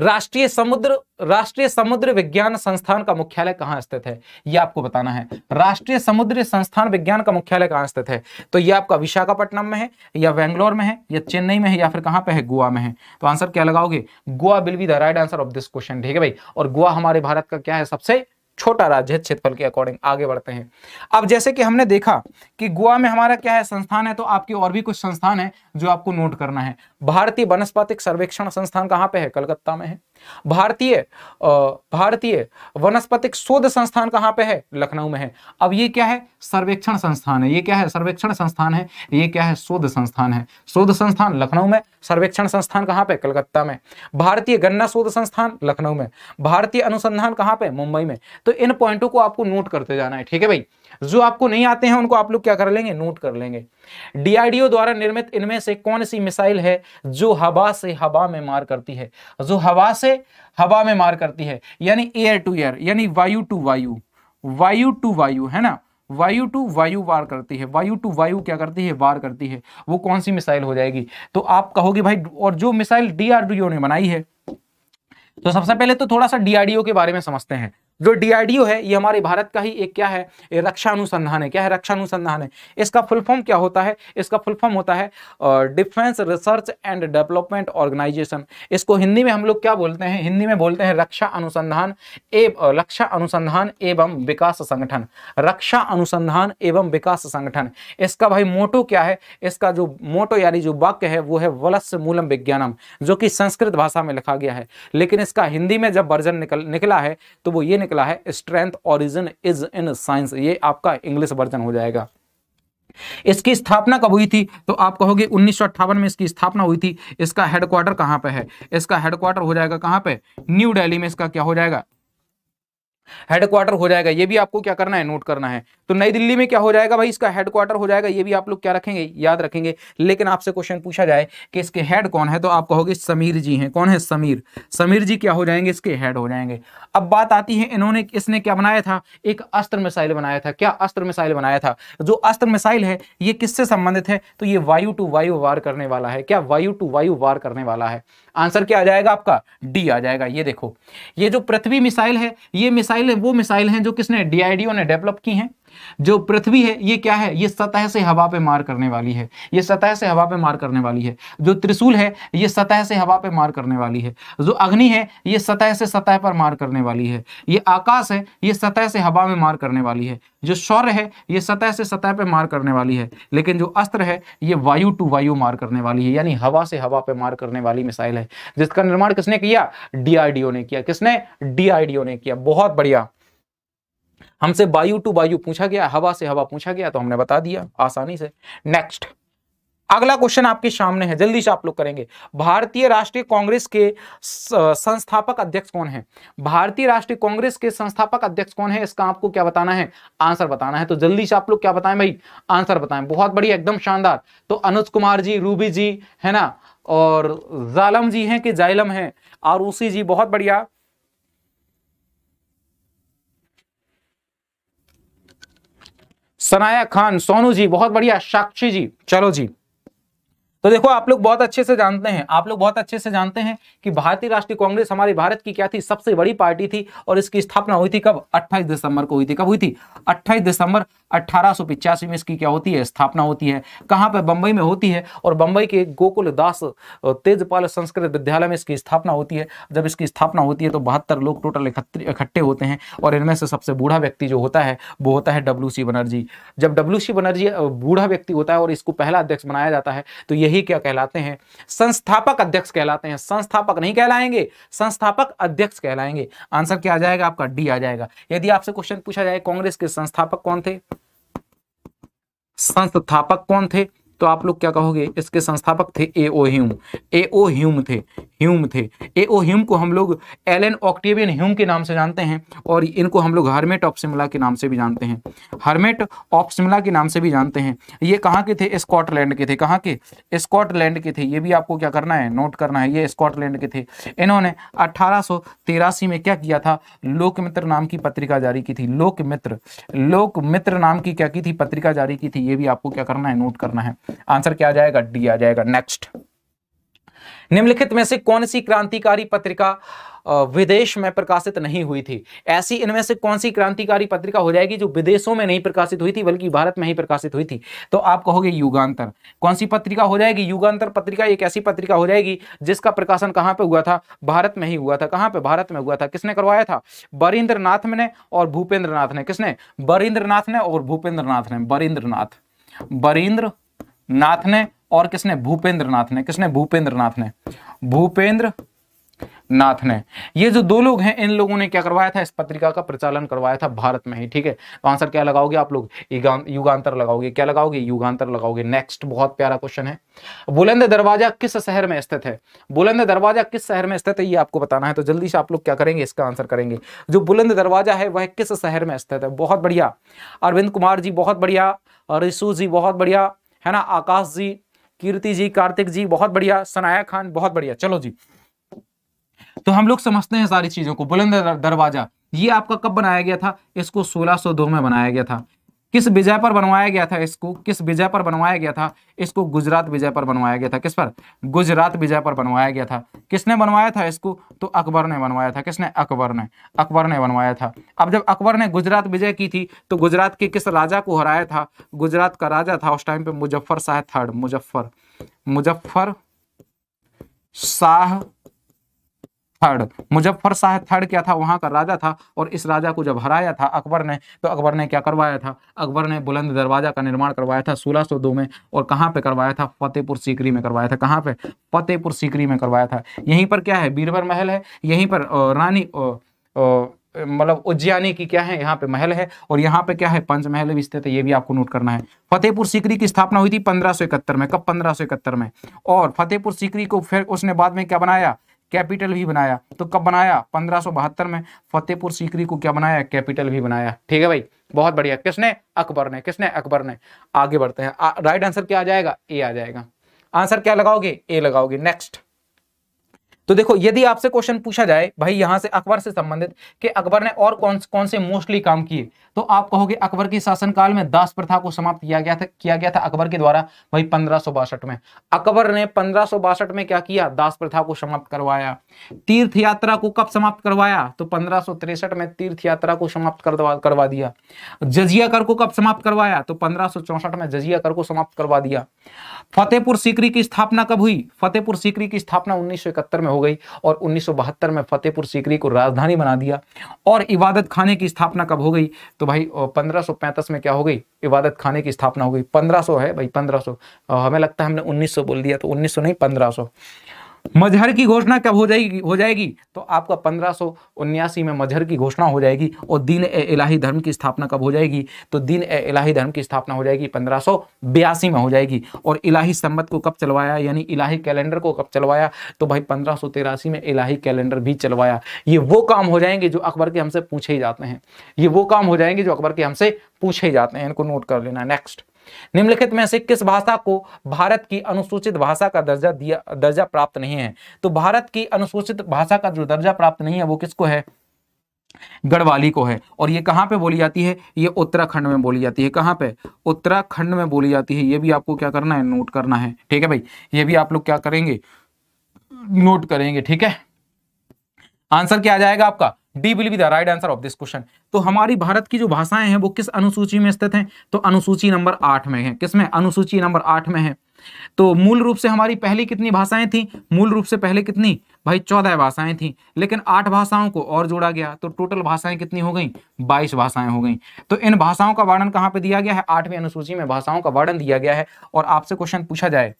राष्ट्रीय समुद्र राष्ट्रीय समुद्र विज्ञान संस्थान का मुख्यालय कहां स्थित है यह आपको बताना है राष्ट्रीय समुद्र संस्थान विज्ञान का मुख्यालय कहां स्थित है तो यह आपका विशाखापट्टनम में है या बेंगलोर में है या चेन्नई में है या फिर कहां पे है गोवा में है तो आंसर क्या लगाओगे Goa will be the right answer of this question ठीक है भाई और गोवा हमारे भारत का क्या है सबसे छोटा राज्य है क्षेत्रफल के अकॉर्डिंग आगे बढ़ते हैं अब जैसे कि हमने देखा कि गोवा में हमारा क्या है संस्थान है तो आपके और भी कुछ संस्थान है जो आपको नोट करना है भारतीय वनस्पतिक सर्वेक्षण संस्थान कहाँ पे है कलकत्ता में है भारतीय भारतीय वनस्पतिक शोध संस्थान कहाँ पे है लखनऊ में है अब ये क्या है सर्वेक्षण संस्थान है ये क्या है सर्वेक्षण संस्थान है ये क्या है शोध संस्थान है शोध संस्थान लखनऊ में सर्वेक्षण संस्थान कहाँ पे कलकत्ता में भारतीय गन्ना शोध संस्थान लखनऊ में भारतीय अनुसंधान कहाँ पे मुंबई में तो इन पॉइंटों को आपको नोट करते जाना है ठीक है भाई जो आपको नहीं आते हैं उनको आप लोग क्या कर लेंगे नोट कर लेंगे डीआरडीओ द्वारा निर्मित इनमें से कौन सी मिसाइल है जो हवा से हवा में मार करती है जो हवा से हवा में मार करती है यानी एयर टू एयर यानी वायु टू वायु वायु टू वायु है ना वायु टू वायु वार करती है वायु टू वायु क्या करती है वार करती है वो कौन सी मिसाइल हो जाएगी तो आप कहोगे भाई और जो मिसाइल डीआरडीओ ने बनाई है तो सबसे पहले तो थोड़ा सा डीआरडीओ के बारे में समझते हैं जो डीआरडीओ है ये हमारे भारत का ही एक क्या है रक्षा अनुसंधान है क्या है रक्षा अनुसंधान है इसका फुल फॉर्म क्या होता है इसका फुल फॉर्म होता है defence research and development organisation इसको हिंदी में हम लोग क्या बोलते हैं हिंदी में बोलते हैं रक्षा अनुसंधान एवं रक्षा अनुसंधान एवं विकास संगठन रक्षा अनुसंधान एवं विकास संगठन इसका भाई मोटो क्या है इसका जो मोटो यानी जो वाक्य है वो है वलस्य मूलम विज्ञानम जो कि संस्कृत भाषा में लिखा गया है लेकिन इसका हिंदी में जब वर्जन निकल निकला है तो वो ये निकल निकला है strength origin is in science ये आपका इंग्लिश वर्जन हो जाएगा इसकी स्थापना कब हुई थी तो आप कहोगे उन्नीस में इसकी स्थापना हुई थी इसका हेडक्वार्टर कहां पे है इसका हेडक्वार्टर हो जाएगा कहां पे न्यू दिल्ली में इसका क्या हो जाएगा हेडक्वार्टर हो जाएगा ये भी आपको क्या करना है नोट करना है तो नई दिल्ली में क्या हो जाएगा भाई इसका हेडक्वार्टर हो जाएगा ये भी आप लोग क्या रखेंगे याद रखेंगे लेकिन आपसे क्वेश्चन पूछा जाए कि इसके हेड कौन है तो आप कहोगे समीर जी हैं कौन है समीर समीर जी क्या हो जाएंगे इसके हेड हो जाएंगे अब बात आती है इन्होंने इसने क्या बनाया था एक अस्त्र मिसाइल बनाया था क्या अस्त्र मिसाइल बनाया था जो अस्त्र मिसाइल है ये किससे संबंधित है तो ये वायु टू वायु वार करने वाला है क्या वायु टू वायु वार करने वाला है आंसर क्या आ जाएगा आपका डी आ जाएगा ये देखो ये जो पृथ्वी मिसाइल है ये मिसाइल है वो मिसाइल हैं जो किसने डीआईडीओ ने डेवलप की हैं जो पृथ्वी है ये क्या है ये सतह से हवा पे मार करने वाली है ये सतह से हवा पे मार करने वाली है जो त्रिशूल है ये सतह से हवा पे मार करने वाली है जो अग्नि है ये सतह से सतह पर मार करने वाली है ये आकाश है ये सतह से हवा में मार करने वाली है जो शौर्य है ये सतह से सतह पे मार करने वाली है लेकिन जो अस्त्र है ये वायु टू वायु मार करने वाली है यानी हवा से हवा पे मार करने वाली मिसाइल है जिसका निर्माण किसने किया डीआरडीओ ने किया किसने डीआरडीओ ने किया बहुत बढ़िया हमसे वायु टू वायु पूछा गया हवा से हवा पूछा गया तो हमने बता दिया आसानी से नेक्स्ट अगला क्वेश्चन आपके सामने है जल्दी से आप लोग करेंगे भारतीय राष्ट्रीय कांग्रेस के संस्थापक अध्यक्ष कौन है भारतीय राष्ट्रीय कांग्रेस के संस्थापक अध्यक्ष कौन है इसका आपको क्या बताना है आंसर बताना है तो जल्दी से आप लोग क्या बताएं भाई आंसर बताएं बहुत बढ़िया एकदम शानदार तो अनुज कुमार जी रूबी जी है ना और जालम जी हैं कि है हैं उसी जी बहुत बढ़िया सनाया खान सोनू जी बहुत बढ़िया साक्षी जी चलो जी तो देखो आप लोग बहुत अच्छे से जानते हैं आप लोग बहुत अच्छे से जानते हैं कि भारतीय राष्ट्रीय कांग्रेस हमारे भारत की क्या थी सबसे बड़ी पार्टी थी और इसकी स्थापना हुई थी कब 28 दिसंबर को हुई थी कब हुई थी 28 दिसंबर अट्ठारह में इसकी क्या होती है स्थापना होती है कहाँ पर बंबई में होती है और बंबई के गोकुल दास तेजपाल संस्कृत विद्यालय में इसकी स्थापना होती है जब इसकी स्थापना होती है तो बहत्तर लोग टोटल इकट्ठे होते हैं और इनमें से सबसे बूढ़ा व्यक्ति जो होता है वो होता है डब्ल्यू बनर्जी जब डब्ल्यू बनर्जी बूढ़ा व्यक्ति होता है और इसको पहला अध्यक्ष बनाया जाता है तो ये यही क्या कहलाते हैं संस्थापक अध्यक्ष कहलाते हैं संस्थापक नहीं कहलाएंगे संस्थापक अध्यक्ष कहलाएंगे आंसर क्या आ जाएगा आपका डी आ जाएगा यदि आपसे क्वेश्चन पूछा जाए कांग्रेस के संस्थापक कौन थे संस्थापक कौन थे तो आप लोग क्या कहोगे इसके संस्थापक थे A O Hume A O Hume थे ह्यूम थे ए ओ ह्यूम को हम लोग एलन ऑक्टेवियन ह्यूम के नाम से जानते हैं और इनको हम लोग हर्मेट ऑफ शिमला के नाम से भी जानते हैं हर्मेट ऑफ शिमला के नाम से भी जानते हैं ये कहाँ के थे स्कॉटलैंड के थे कहाँ के स्कॉटलैंड के थे ये भी आपको क्या करना है नोट करना है ये स्कॉटलैंड के थे इन्होंने अठारह में क्या किया था लोकमित्र नाम की पत्रिका जारी की थी लोकमित्र लोकमित्र नाम की क्या की थी पत्रिका जारी की थी ये भी आपको क्या करना है नोट करना है आंसर क्या आ जाएगा डी आ जाएगा नेक्स्ट निम्नलिखित में से कौन सी क्रांतिकारी पत्रिका विदेश में प्रकाशित नहीं हुई थी ऐसी इनमें से कौन सी क्रांतिकारी पत्रिका हो जाएगी जो विदेशों में नहीं प्रकाशित हुई थी बल्कि भारत में ही प्रकाशित हुई थी तो आप कहोगे युगांतर कौन सी पत्रिका हो जाएगी युगांतर पत्रिका एक ऐसी पत्रिका हो जाएगी जिसका प्रकाशन कहाँ पे हुआ था भारत में ही हुआ था कहाँ पे भारत में हुआ था किसने करवाया था बरिंद्र ने और भूपेंद्र ने किसने बरिंद्र ने और भूपेंद्र ने बरिंद्र नाथ बरिंद्र नाथ ने और किसने भूपेंद्र नाथ ने किसने भूपेंद्र नाथ ने भूपेंद्र नाथ ने ये जो दो लोग हैं इन लोगों ने क्या करवाया था इस पत्रिका का प्रचालन करवाया था भारत में ही ठीक है तो आंसर क्या लगाओगे आप लोग युगांतर लगाओगे क्या लगाओगे युगांतर लगाओगे नेक्स्ट बहुत प्यारा क्वेश्चन है बुलंद दरवाजा किस शहर में स्थित है बुलंद दरवाजा किस शहर में स्थित है ये आपको बताना है तो जल्दी से आप लोग क्या करेंगे इसका आंसर करेंगे जो बुलंद दरवाजा है वह किस शहर में स्थित है बहुत बढ़िया अरविंद कुमार जी बहुत बढ़िया रिसू जी बहुत बढ़िया है ना आकाश जी कीर्ति जी कार्तिक जी बहुत बढ़िया सनाया खान बहुत बढ़िया चलो जी तो हम लोग समझते हैं सारी चीजों को बुलंद दरवाजा ये आपका कब बनाया गया था इसको 1602 में बनाया गया था किस विजय पर बनवाया गया था इसको किस विजय पर बनवाया गया था इसको गुजरात विजय पर बनवाया गया था किस पर गुजरात विजय पर बनवाया गया था किसने बनवाया था इसको तो अकबर ने बनवाया था किसने अकबर ने अकबर ने बनवाया था अब जब अकबर ने गुजरात विजय की थी तो गुजरात के किस राजा को हराया था गुजरात का राजा था उस टाइम पे Muzaffar Shah third Muzaffar Muzaffar Shah third Muzaffar Shah third क्या था वहाँ का राजा था और इस राजा को जब हराया था अकबर ने तो अकबर ने क्या करवाया था अकबर ने बुलंद दरवाजा का निर्माण करवाया था दो में और कहाँ पे करवाया था फतेहपुर सीकरी में करवाया था कहाँ पे फतेहपुर सीकरी में करवाया था यहीं पर क्या है बीरबर महल है यहीं पर रानी मतलब उज्जैनी की क्या है यहाँ पे महल है और यहाँ पे क्या है पंचमहल भी स्थित है ये भी आपको नोट करना है फतेहपुर सीकरी की स्थापना हुई थी इकहत्तर में कब इकहत्तर में और फतेहपुर सीकरी को फिर उसने बाद में क्या बनाया कैपिटल भी बनाया तो कब बनाया पंद्रह में फतेहपुर सीकरी को क्या बनाया कैपिटल भी बनाया ठीक है भाई बहुत बढ़िया किसने अकबर ने किसने अकबर ने आगे बढ़ते हैं राइट आंसर क्या आ जाएगा ए आ जाएगा आंसर क्या लगाओगे ए लगाओगे नेक्स्ट तो देखो यदि आपसे क्वेश्चन पूछा जाए भाई यहां से अकबर से संबंधित कि अकबर ने और कौन कौन से मोस्टली काम किए तो आप कहोगे अकबर के शासनकाल में दास प्रथा को समाप्त किया गया था किया गया था अकबर के द्वारा भाई पंद्रह में अकबर ने पंद्रह में क्या किया दास प्रथा को समाप्त करवाया तीर्थ यात्रा को कब समाप्त करवाया तो पंद्रह में तीर्थ यात्रा को समाप्त करवा दिया जजिया कर को कब समाप्त करवाया तो पंद्रह में जजिया कर को समाप्त करवा दिया फतेहपुर सीकरी की स्थापना कब हुई फतेहपुर सीकरी की स्थापना उन्नीस में हो गई और उन्नीस में फतेहपुर सीकरी को राजधानी बना दिया और इबादत खाने की स्थापना कब हो गई तो भाई पंद्रह में क्या हो गई इबादत खाने की स्थापना हो गई पंद्रह है भाई पंद्रह हमें लगता है हमने उन्नीस बोल दिया तो उन्नीस नहीं पंद्रह मजहर की घोषणा कब हो जाएगी हो जाएगी तो आपका पंद्रह में मजहर की घोषणा हो जाएगी और दीन ए इलाही धर्म की स्थापना कब हो जाएगी तो दीन ए इलाही धर्म की स्थापना हो जाएगी पंद्रह में हो जाएगी और इलाही सम्मत को कब चलवाया यानी इलाही कैलेंडर को कब चलवाया तो भाई पंद्रह में इलाही कैलेंडर भी चलवाया ये वो काम हो जाएंगे जो अकबर के हमसे पूछे ही जाते हैं ये वो काम हो जाएंगे जो अकबर के हमसे पूछे ही जाते हैं इनको नोट कर लेना नेक्स्ट निम्नलिखित में से किस भाषा को भारत की अनुसूचित भाषा का दर्जा दिया दर्जा प्राप्त नहीं है तो भारत की अनुसूचित भाषा का जो दर्जा प्राप्त नहीं है वो किसको है गढ़वाली को है और ये कहां पे बोली जाती है ये उत्तराखंड में बोली जाती है कहां पे उत्तराखंड में बोली जाती है ये भी आपको क्या करना है नोट करना है ठीक है भाई ये भी आप लोग क्या करेंगे नोट करेंगे ठीक है आंसर क्या आ जाएगा आपका D will be the right answer of this question तो हमारी भारत की जो भाषाएं हैं वो किस अनुसूची में स्थित हैं तो अनुसूची नंबर आठ में है किसमें अनुसूची नंबर आठ में है तो मूल रूप से हमारी पहली कितनी भाषाएं थी मूल रूप से पहले कितनी भाई चौदह भाषाएं थी लेकिन आठ भाषाओं को और जोड़ा गया तो टोटल भाषाएं कितनी हो गई बाईस भाषाएं हो गई तो इन भाषाओं का वर्णन कहां पे दिया गया है आठवीं अनुसूची में भाषाओं का वर्णन दिया गया है और आपसे क्वेश्चन पूछा जाए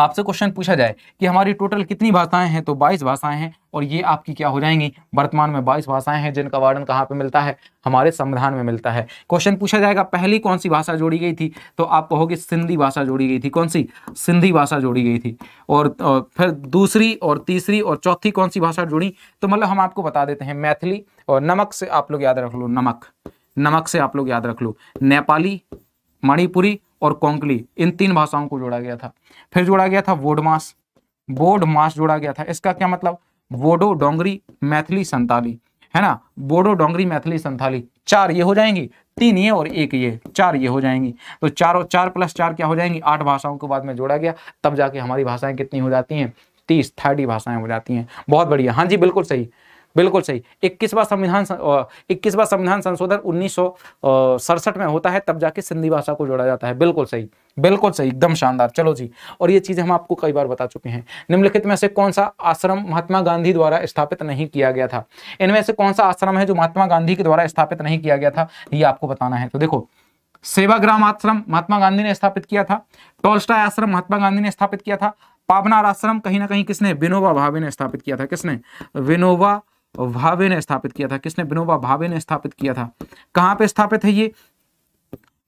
आपसे क्वेश्चन पूछा जाए कि हमारी टोटल कितनी भाषाएं हैं तो 22 भाषाएं हैं और ये आपकी क्या हो जाएंगी वर्तमान में 22 भाषाएं हैं जिनका वर्णन कहाँ पे मिलता है हमारे संविधान में मिलता है क्वेश्चन पूछा जाएगा पहली कौन सी भाषा जोड़ी गई थी तो आप कहोगे सिंधी भाषा जोड़ी गई थी कौन सी सिंधी भाषा जोड़ी गई थी और फिर दूसरी और तीसरी और चौथी कौन सी भाषा जोड़ी तो मतलब हम आपको बता देते हैं मैथिली और नमक से आप लोग याद रख लो नमक नमक से आप लोग याद रख लो नेपाली मणिपुरी और कोंकली इन तीन भाषाओं को जोड़ा गया था फिर जोड़ा गया था वोडमास बोड मास जोड़ा गया था इसका क्या मतलब वोडो डोंगरी मैथिली संताली है ना बोडो डोंगरी मैथिली संथाली चार ये हो जाएंगी तीन ये और एक ये चार ये हो जाएंगी तो चार और चार प्लस चार क्या हो जाएंगी आठ भाषाओं के बाद में जोड़ा गया तब जाके हमारी भाषाएं कितनी हो जाती हैं तीस थर्टी भाषाएं हो जाती हैं बहुत बढ़िया हाँ जी बिल्कुल सही बिल्कुल सही इक्कीसवा संविधान इक्कीसवा संविधान संशोधन उन्नीस में होता है तब जाके सिंधी भाषा को जोड़ा जाता है बिल्कुल सही बिल्कुल सही एकदम शानदार चलो जी और ये चीजें हम आपको कई बार बता चुके हैं निम्नलिखित में से कौन सा आश्रम महात्मा गांधी द्वारा स्थापित नहीं किया गया था इनमें से कौन सा आश्रम है जो महात्मा गांधी के द्वारा स्थापित नहीं किया गया था ये आपको बताना है तो देखो सेवाग्राम आश्रम महात्मा गांधी ने स्थापित किया था टोलस्टा आश्रम महात्मा गांधी ने स्थापित किया था पावनार आश्रम कहीं ना कहीं किसने विनोबा भावे ने स्थापित किया था किसने विनोबा भावे ने स्थापित किया था किसने विनोबा भावे ने स्थापित किया था कहाँ पे स्थापित है ये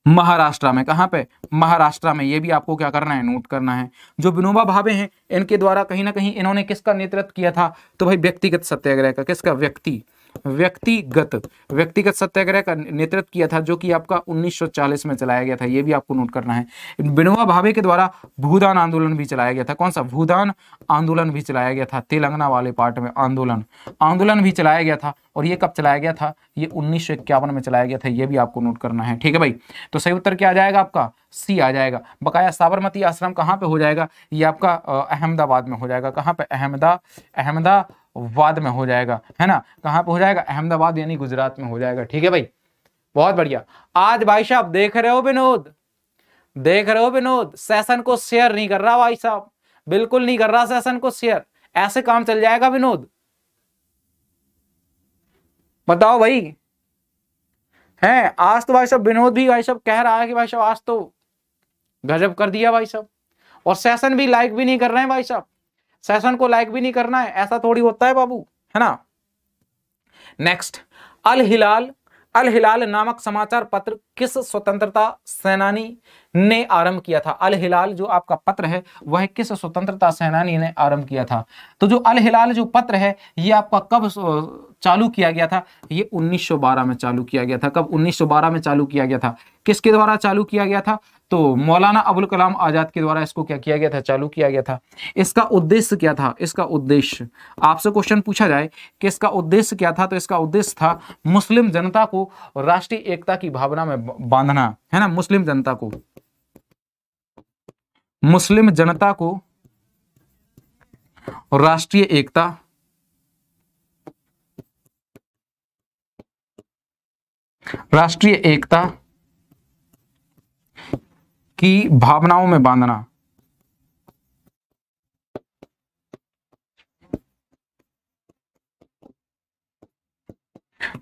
महाराष्ट्र में कहां पे महाराष्ट्र में ये भी आपको क्या करना है नोट करना है जो विनोबा भावे हैं इनके द्वारा कहीं ना कहीं इन्होंने किसका नेतृत्व किया था तो भाई व्यक्तिगत सत्याग्रह का किसका व्यक्ति व्यक्तिगत व्यक्तिगत सत्याग्रह का नेतृत्व किया था जो कि आपका 1940 में चलाया गया था यह भी आपको नोट करना है विनोबा भावे के द्वारा भूदान आंदोलन भी चलाया गया था कौन सा भूदान आंदोलन भी चलाया गया था तेलंगाना वाले पार्ट में आंदोलन आंदोलन भी चलाया गया था और ये कब चलाया गया था ये उन्नीस में चलाया गया था यह भी आपको नोट करना है ठीक है भाई तो सही उत्तर क्या आ जाएगा आपका सी आ जाएगा बकाया साबरमती आश्रम कहाँ पे हो जाएगा ये आपका अहमदाबाद में हो जाएगा कहाँ पे अहमदा अहमदा वाद में हो जाएगा है ना कहाँ पर हो जाएगा अहमदाबाद यानी गुजरात में हो जाएगा ठीक है भाई बहुत बढ़िया आज भाई साहब देख रहे हो विनोद देख रहे हो विनोद सेशन को शेयर नहीं कर रहा भाई साहब बिल्कुल नहीं कर रहा सेशन को शेयर ऐसे काम चल जाएगा विनोद बताओ भाई है आज तो भाई साहब विनोद भी भाई साहब कह रहा है कि भाई साहब आज तो गजब कर दिया भाई साहब और सेशन भी लाइक भी नहीं कर रहे हैं भाई साहब सेशन को लाइक भी नहीं करना है ऐसा थोड़ी होता है बाबू है ना नेक्स्ट अल हिलाल अल हिलाल नामक समाचार पत्र किस स्वतंत्रता सेनानी ने आरंभ किया था अल हिलाल जो आपका पत्र है वह किस स्वतंत्रता सेनानी ने आरंभ किया था तो जो अल हिलाल जो पत्र है ये आपका कब चालू किया गया था ये 1912 में चालू किया गया था कब 1912 में चालू किया गया था किसके द्वारा चालू किया गया था तो मौलाना अबुल कलाम आज़ाद के द्वारा इसको क्या किया गया था चालू किया गया था इसका उद्देश्य क्या था इसका उद्देश्य आपसे क्वेश्चन पूछा जाए कि इसका उद्देश्य क्या था तो इसका उद्देश्य था मुस्लिम जनता को राष्ट्रीय एकता की भावना में बांधना है ना मुस्लिम जनता को मुस्लिम जनता को राष्ट्रीय एकता राष्ट्रीय एकता की भावनाओं में बांधना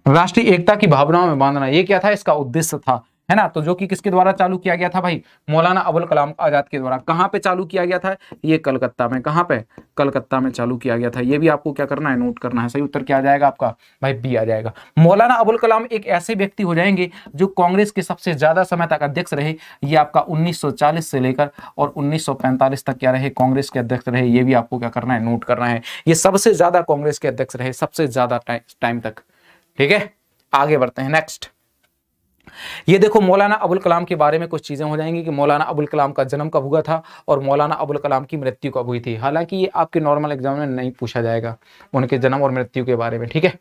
राष्ट्रीय एकता की भावनाओं में बांधना यह क्या था इसका उद्देश्य था है ना तो जो कि किसके द्वारा चालू किया गया था भाई मौलाना अबुल कलाम आजाद के द्वारा कहाँ पे चालू किया गया था ये कलकत्ता में कहाँ पे कलकत्ता में चालू किया गया था ये भी आपको क्या करना है नोट करना है सही उत्तर क्या आ जाएगा आपका भाई बी आ जाएगा मौलाना अबुल कलाम एक ऐसे व्यक्ति हो जाएंगे जो कांग्रेस के सबसे ज्यादा समय तक अध्यक्ष रहे ये आपका उन्नीस से लेकर और उन्नीस तक क्या रहे कांग्रेस के अध्यक्ष रहे ये भी आपको क्या करना है नोट करना है ये सबसे ज्यादा कांग्रेस के अध्यक्ष रहे सबसे ज्यादा टाइम तक ठीक है आगे बढ़ते हैं नेक्स्ट ये देखो मौलाना अबुल कलाम के बारे में कुछ चीज़ें हो जाएंगी कि मौलाना अबुल कलाम का जन्म कब हुआ था और मौलाना अबुल कलाम की मृत्यु कब हुई थी हालांकि ये आपके नॉर्मल एग्जाम में नहीं पूछा जाएगा उनके जन्म और मृत्यु के बारे में ठीक है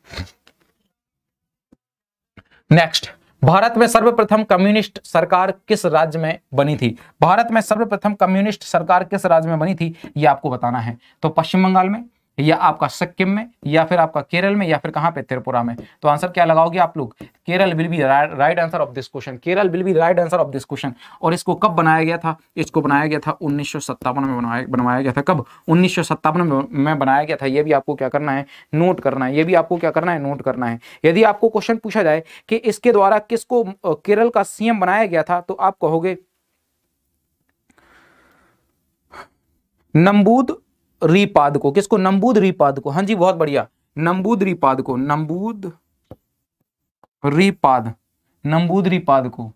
नेक्स्ट भारत में सर्वप्रथम कम्युनिस्ट सरकार किस राज्य में बनी थी भारत में सर्वप्रथम कम्युनिस्ट सरकार किस राज्य में बनी थी ये आपको बताना है तो पश्चिम बंगाल में या आपका सिक्किम में या फिर आपका केरल में या फिर कहां पे त्रिपुरा में तो आंसर क्या लगाओगे आप लोग Kerala will be right answer of this question Kerala will be right answer of this question और इसको कब बनाया गया था इसको बनाया गया था उन्नीस में बनाया बनवाया गया था कब उन्नीस में बनाया गया था यह भी आपको क्या करना है नोट करना है यह भी आपको क्या करना है नोट करना है यदि आपको क्वेश्चन पूछा जाए कि इसके द्वारा किसको केरल का सीएम बनाया गया था तो आप कहोगे नंबूद रिपाद को किसको नंबूद रिपाद को हाँ जी बहुत बढ़िया नंबूद रिपाद को नंबूद रिपाद नंबूद रिपाद को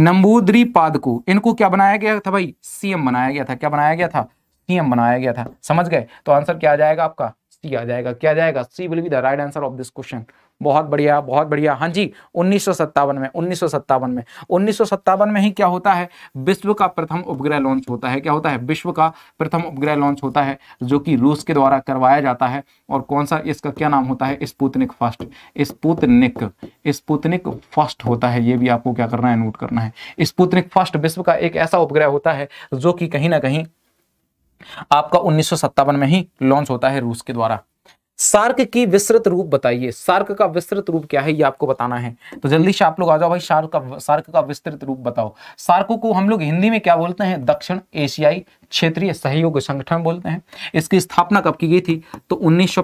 नंबूदरी पाद को इनको क्या बनाया गया था भाई सीएम बनाया गया था क्या बनाया गया था सीएम बनाया गया था समझ गए तो आंसर क्या आ जाएगा आपका सी आ जाएगा क्या जाएगा C will be the right answer of this question बहुत बढ़िया बहुत बढ़िया हाँ जी उन्नीस में उन्नीस में उन्नीस में ही क्या होता है विश्व का प्रथम उपग्रह लॉन्च होता है क्या होता है विश्व का प्रथम उपग्रह लॉन्च होता है जो कि रूस के द्वारा करवाया जाता है और कौन सा इसका क्या नाम होता है Sputnik first Sputnik Sputnik first होता है ये भी आपको क्या करना है नोट करना है स्पूतनिक फर्स्ट विश्व का एक ऐसा उपग्रह होता है जो कि कहीं ना कहीं आपका उन्नीस में ही लॉन्च होता है रूस के द्वारा सार्क की विस्तृत रूप बताइए सार्क का विस्तृत रूप क्या है ये आपको बताना है तो जल्दी से आप लोग आ जाओ भाई सार्क का सार्क का विस्तृत रूप बताओ सार्कों को हम लोग हिंदी में क्या बोलते हैं दक्षिण एशियाई क्षेत्रीय सहयोग संगठन बोलते हैं इसकी स्थापना कब की गई थी तो उन्नीस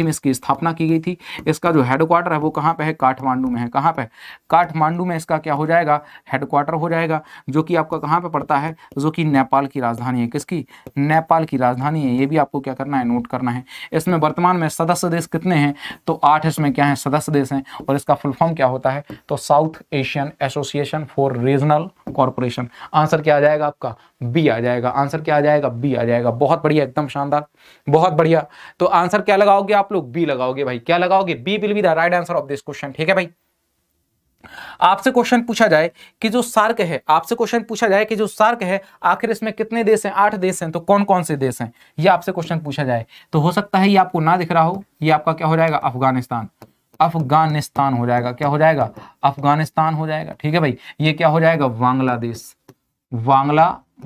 में इसकी स्थापना की गई थी इसका जो हेडक्वार्टर है वो कहाँ पर है काठमांडू में है कहाँ पर काठमांडू में इसका क्या हो जाएगा हेडक्वार्टर हो जाएगा जो कि आपका कहाँ पर पड़ता है जो कि नेपाल की राजधानी है किसकी नेपाल की राजधानी है ये भी आपको क्या करना है नोट करना है इसमें वर्तमान में सदस्य देश कितने हैं तो आठ इसमें क्या है सदस्य देश हैं और इसका फुलफॉर्म क्या होता है तो South Asian Association for Regional Corporation answer क्या आ जाएगा आपका बी आ जाएगा आंसर क्या आ जाएगा बी आ जाएगा बहुत बढ़िया एकदम शानदार बहुत बढ़िया तो आंसर क्या लगाओगे आप लोग बी लगाओगे भाई क्या लगाओगे B will be the right answer of this question ठीक है भाई आपसे क्वेश्चन पूछा जाए कि जो सार्क है आपसे क्वेश्चन पूछा जाए कि जो सार्क है आखिर इसमें कितने देश हैं आठ देश हैं तो कौन कौन से देश हैं ये आपसे क्वेश्चन पूछा जाए तो हो सकता है ये आपको ना दिख रहा हो ये आपका क्या हो जाएगा अफगानिस्तान अफगानिस्तान हो जाएगा क्या हो जाएगा अफगानिस्तान हो जाएगा ठीक है भाई ये क्या हो जाएगा बांग्लादेश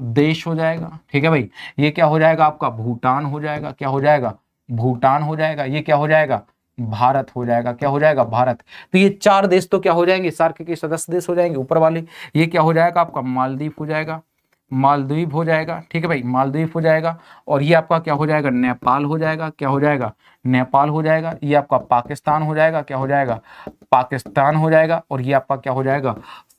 देश हो जाएगा ठीक है भाई ये क्या हो जाएगा आपका भूटान हो जाएगा क्या हो जाएगा भूटान हो जाएगा ये क्या हो जाएगा भारत हो जाएगा क्या हो जाएगा भारत तो ये चार देश तो क्या हो जाएंगे सार्क के सदस्य देश हो जाएंगे ऊपर वाले ये क्या हो जाएगा आपका मालदीव हो जाएगा मालदीव हो जाएगा ठीक है भाई मालदीव हो जाएगा और ये आपका क्या हो जाएगा नेपाल हो जाएगा क्या हो जाएगा नेपाल हो जाएगा ये आपका पाकिस्तान हो जाएगा क्या हो जाएगा पाकिस्तान हो जाएगा और ये आपका क्या हो जाएगा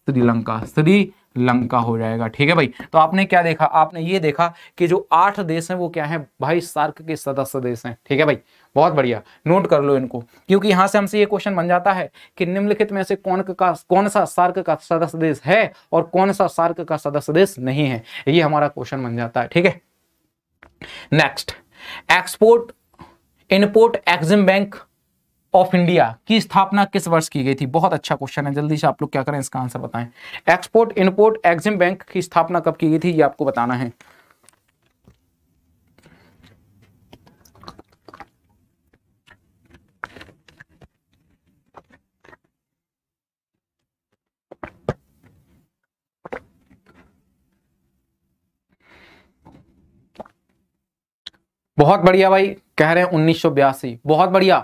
श्रीलंका श्रीलंका हो जाएगा ठीक है भाई तो आपने क्या देखा आपने ये देखा कि जो आठ देश हैं वो क्या है भाई सार्क के सदस्य देश हैं ठीक है भाई बहुत बढ़िया नोट कर लो इनको क्योंकि यहां से हमसे ये क्वेश्चन बन जाता है कि निम्नलिखित में से कौन का कौन सा सार्क का सदस्य देश है और कौन सा सार्क का सदस्य देश नहीं है ये हमारा क्वेश्चन बन जाता है ठीक है next export import Exim Bank of India की स्थापना किस वर्ष की गई थी बहुत अच्छा क्वेश्चन है जल्दी से आप लोग क्या करें इसका आंसर बताएं एक्सपोर्ट इनपोर्ट एक्सिम बैंक की स्थापना कब की गई थी ये आपको बताना है बहुत बढ़िया भाई कह रहे हैं उन्नीस बहुत बढ़िया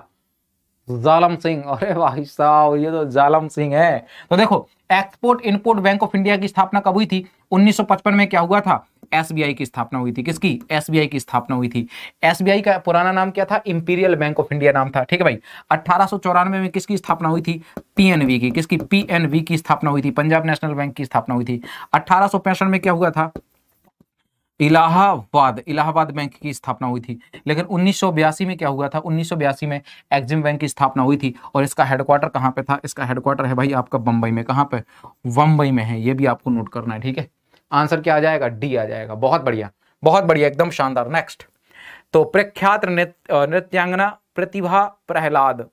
जालम सिंह अरे भाई साहब ये तो जालम सिंह है तो देखो Export Import Bank of India की स्थापना कब हुई थी 1955 में क्या हुआ था एसबीआई की स्थापना हुई थी किसकी एसबीआई की स्थापना हुई थी एसबीआई का पुराना नाम क्या था इंपीरियल बैंक ऑफ इंडिया नाम था ठीक है भाई अट्ठारह में किसकी स्थापना हुई थी पीएनवी की किसकी पीएनवी की स्थापना हुई थी पंजाब नेशनल बैंक की स्थापना हुई थी अट्ठारह में क्या हुआ था इलाहाबाद इलाहाबाद बैंक की स्थापना हुई थी लेकिन उन्नीस में क्या हुआ था उन्नीस में एक्जिम बैंक की स्थापना हुई थी और इसका हेडक्वार्टर कहाँ पे था इसका हेडक्वार्टर है भाई आपका बम्बई में कहाँ पे बम्बई में है ये भी आपको नोट करना है ठीक है आंसर क्या आ जाएगा डी आ जाएगा बहुत बढ़िया बहुत बढ़िया एकदम शानदार नेक्स्ट तो प्रख्यात नृत्यांगना प्रतिभा प्रहलाद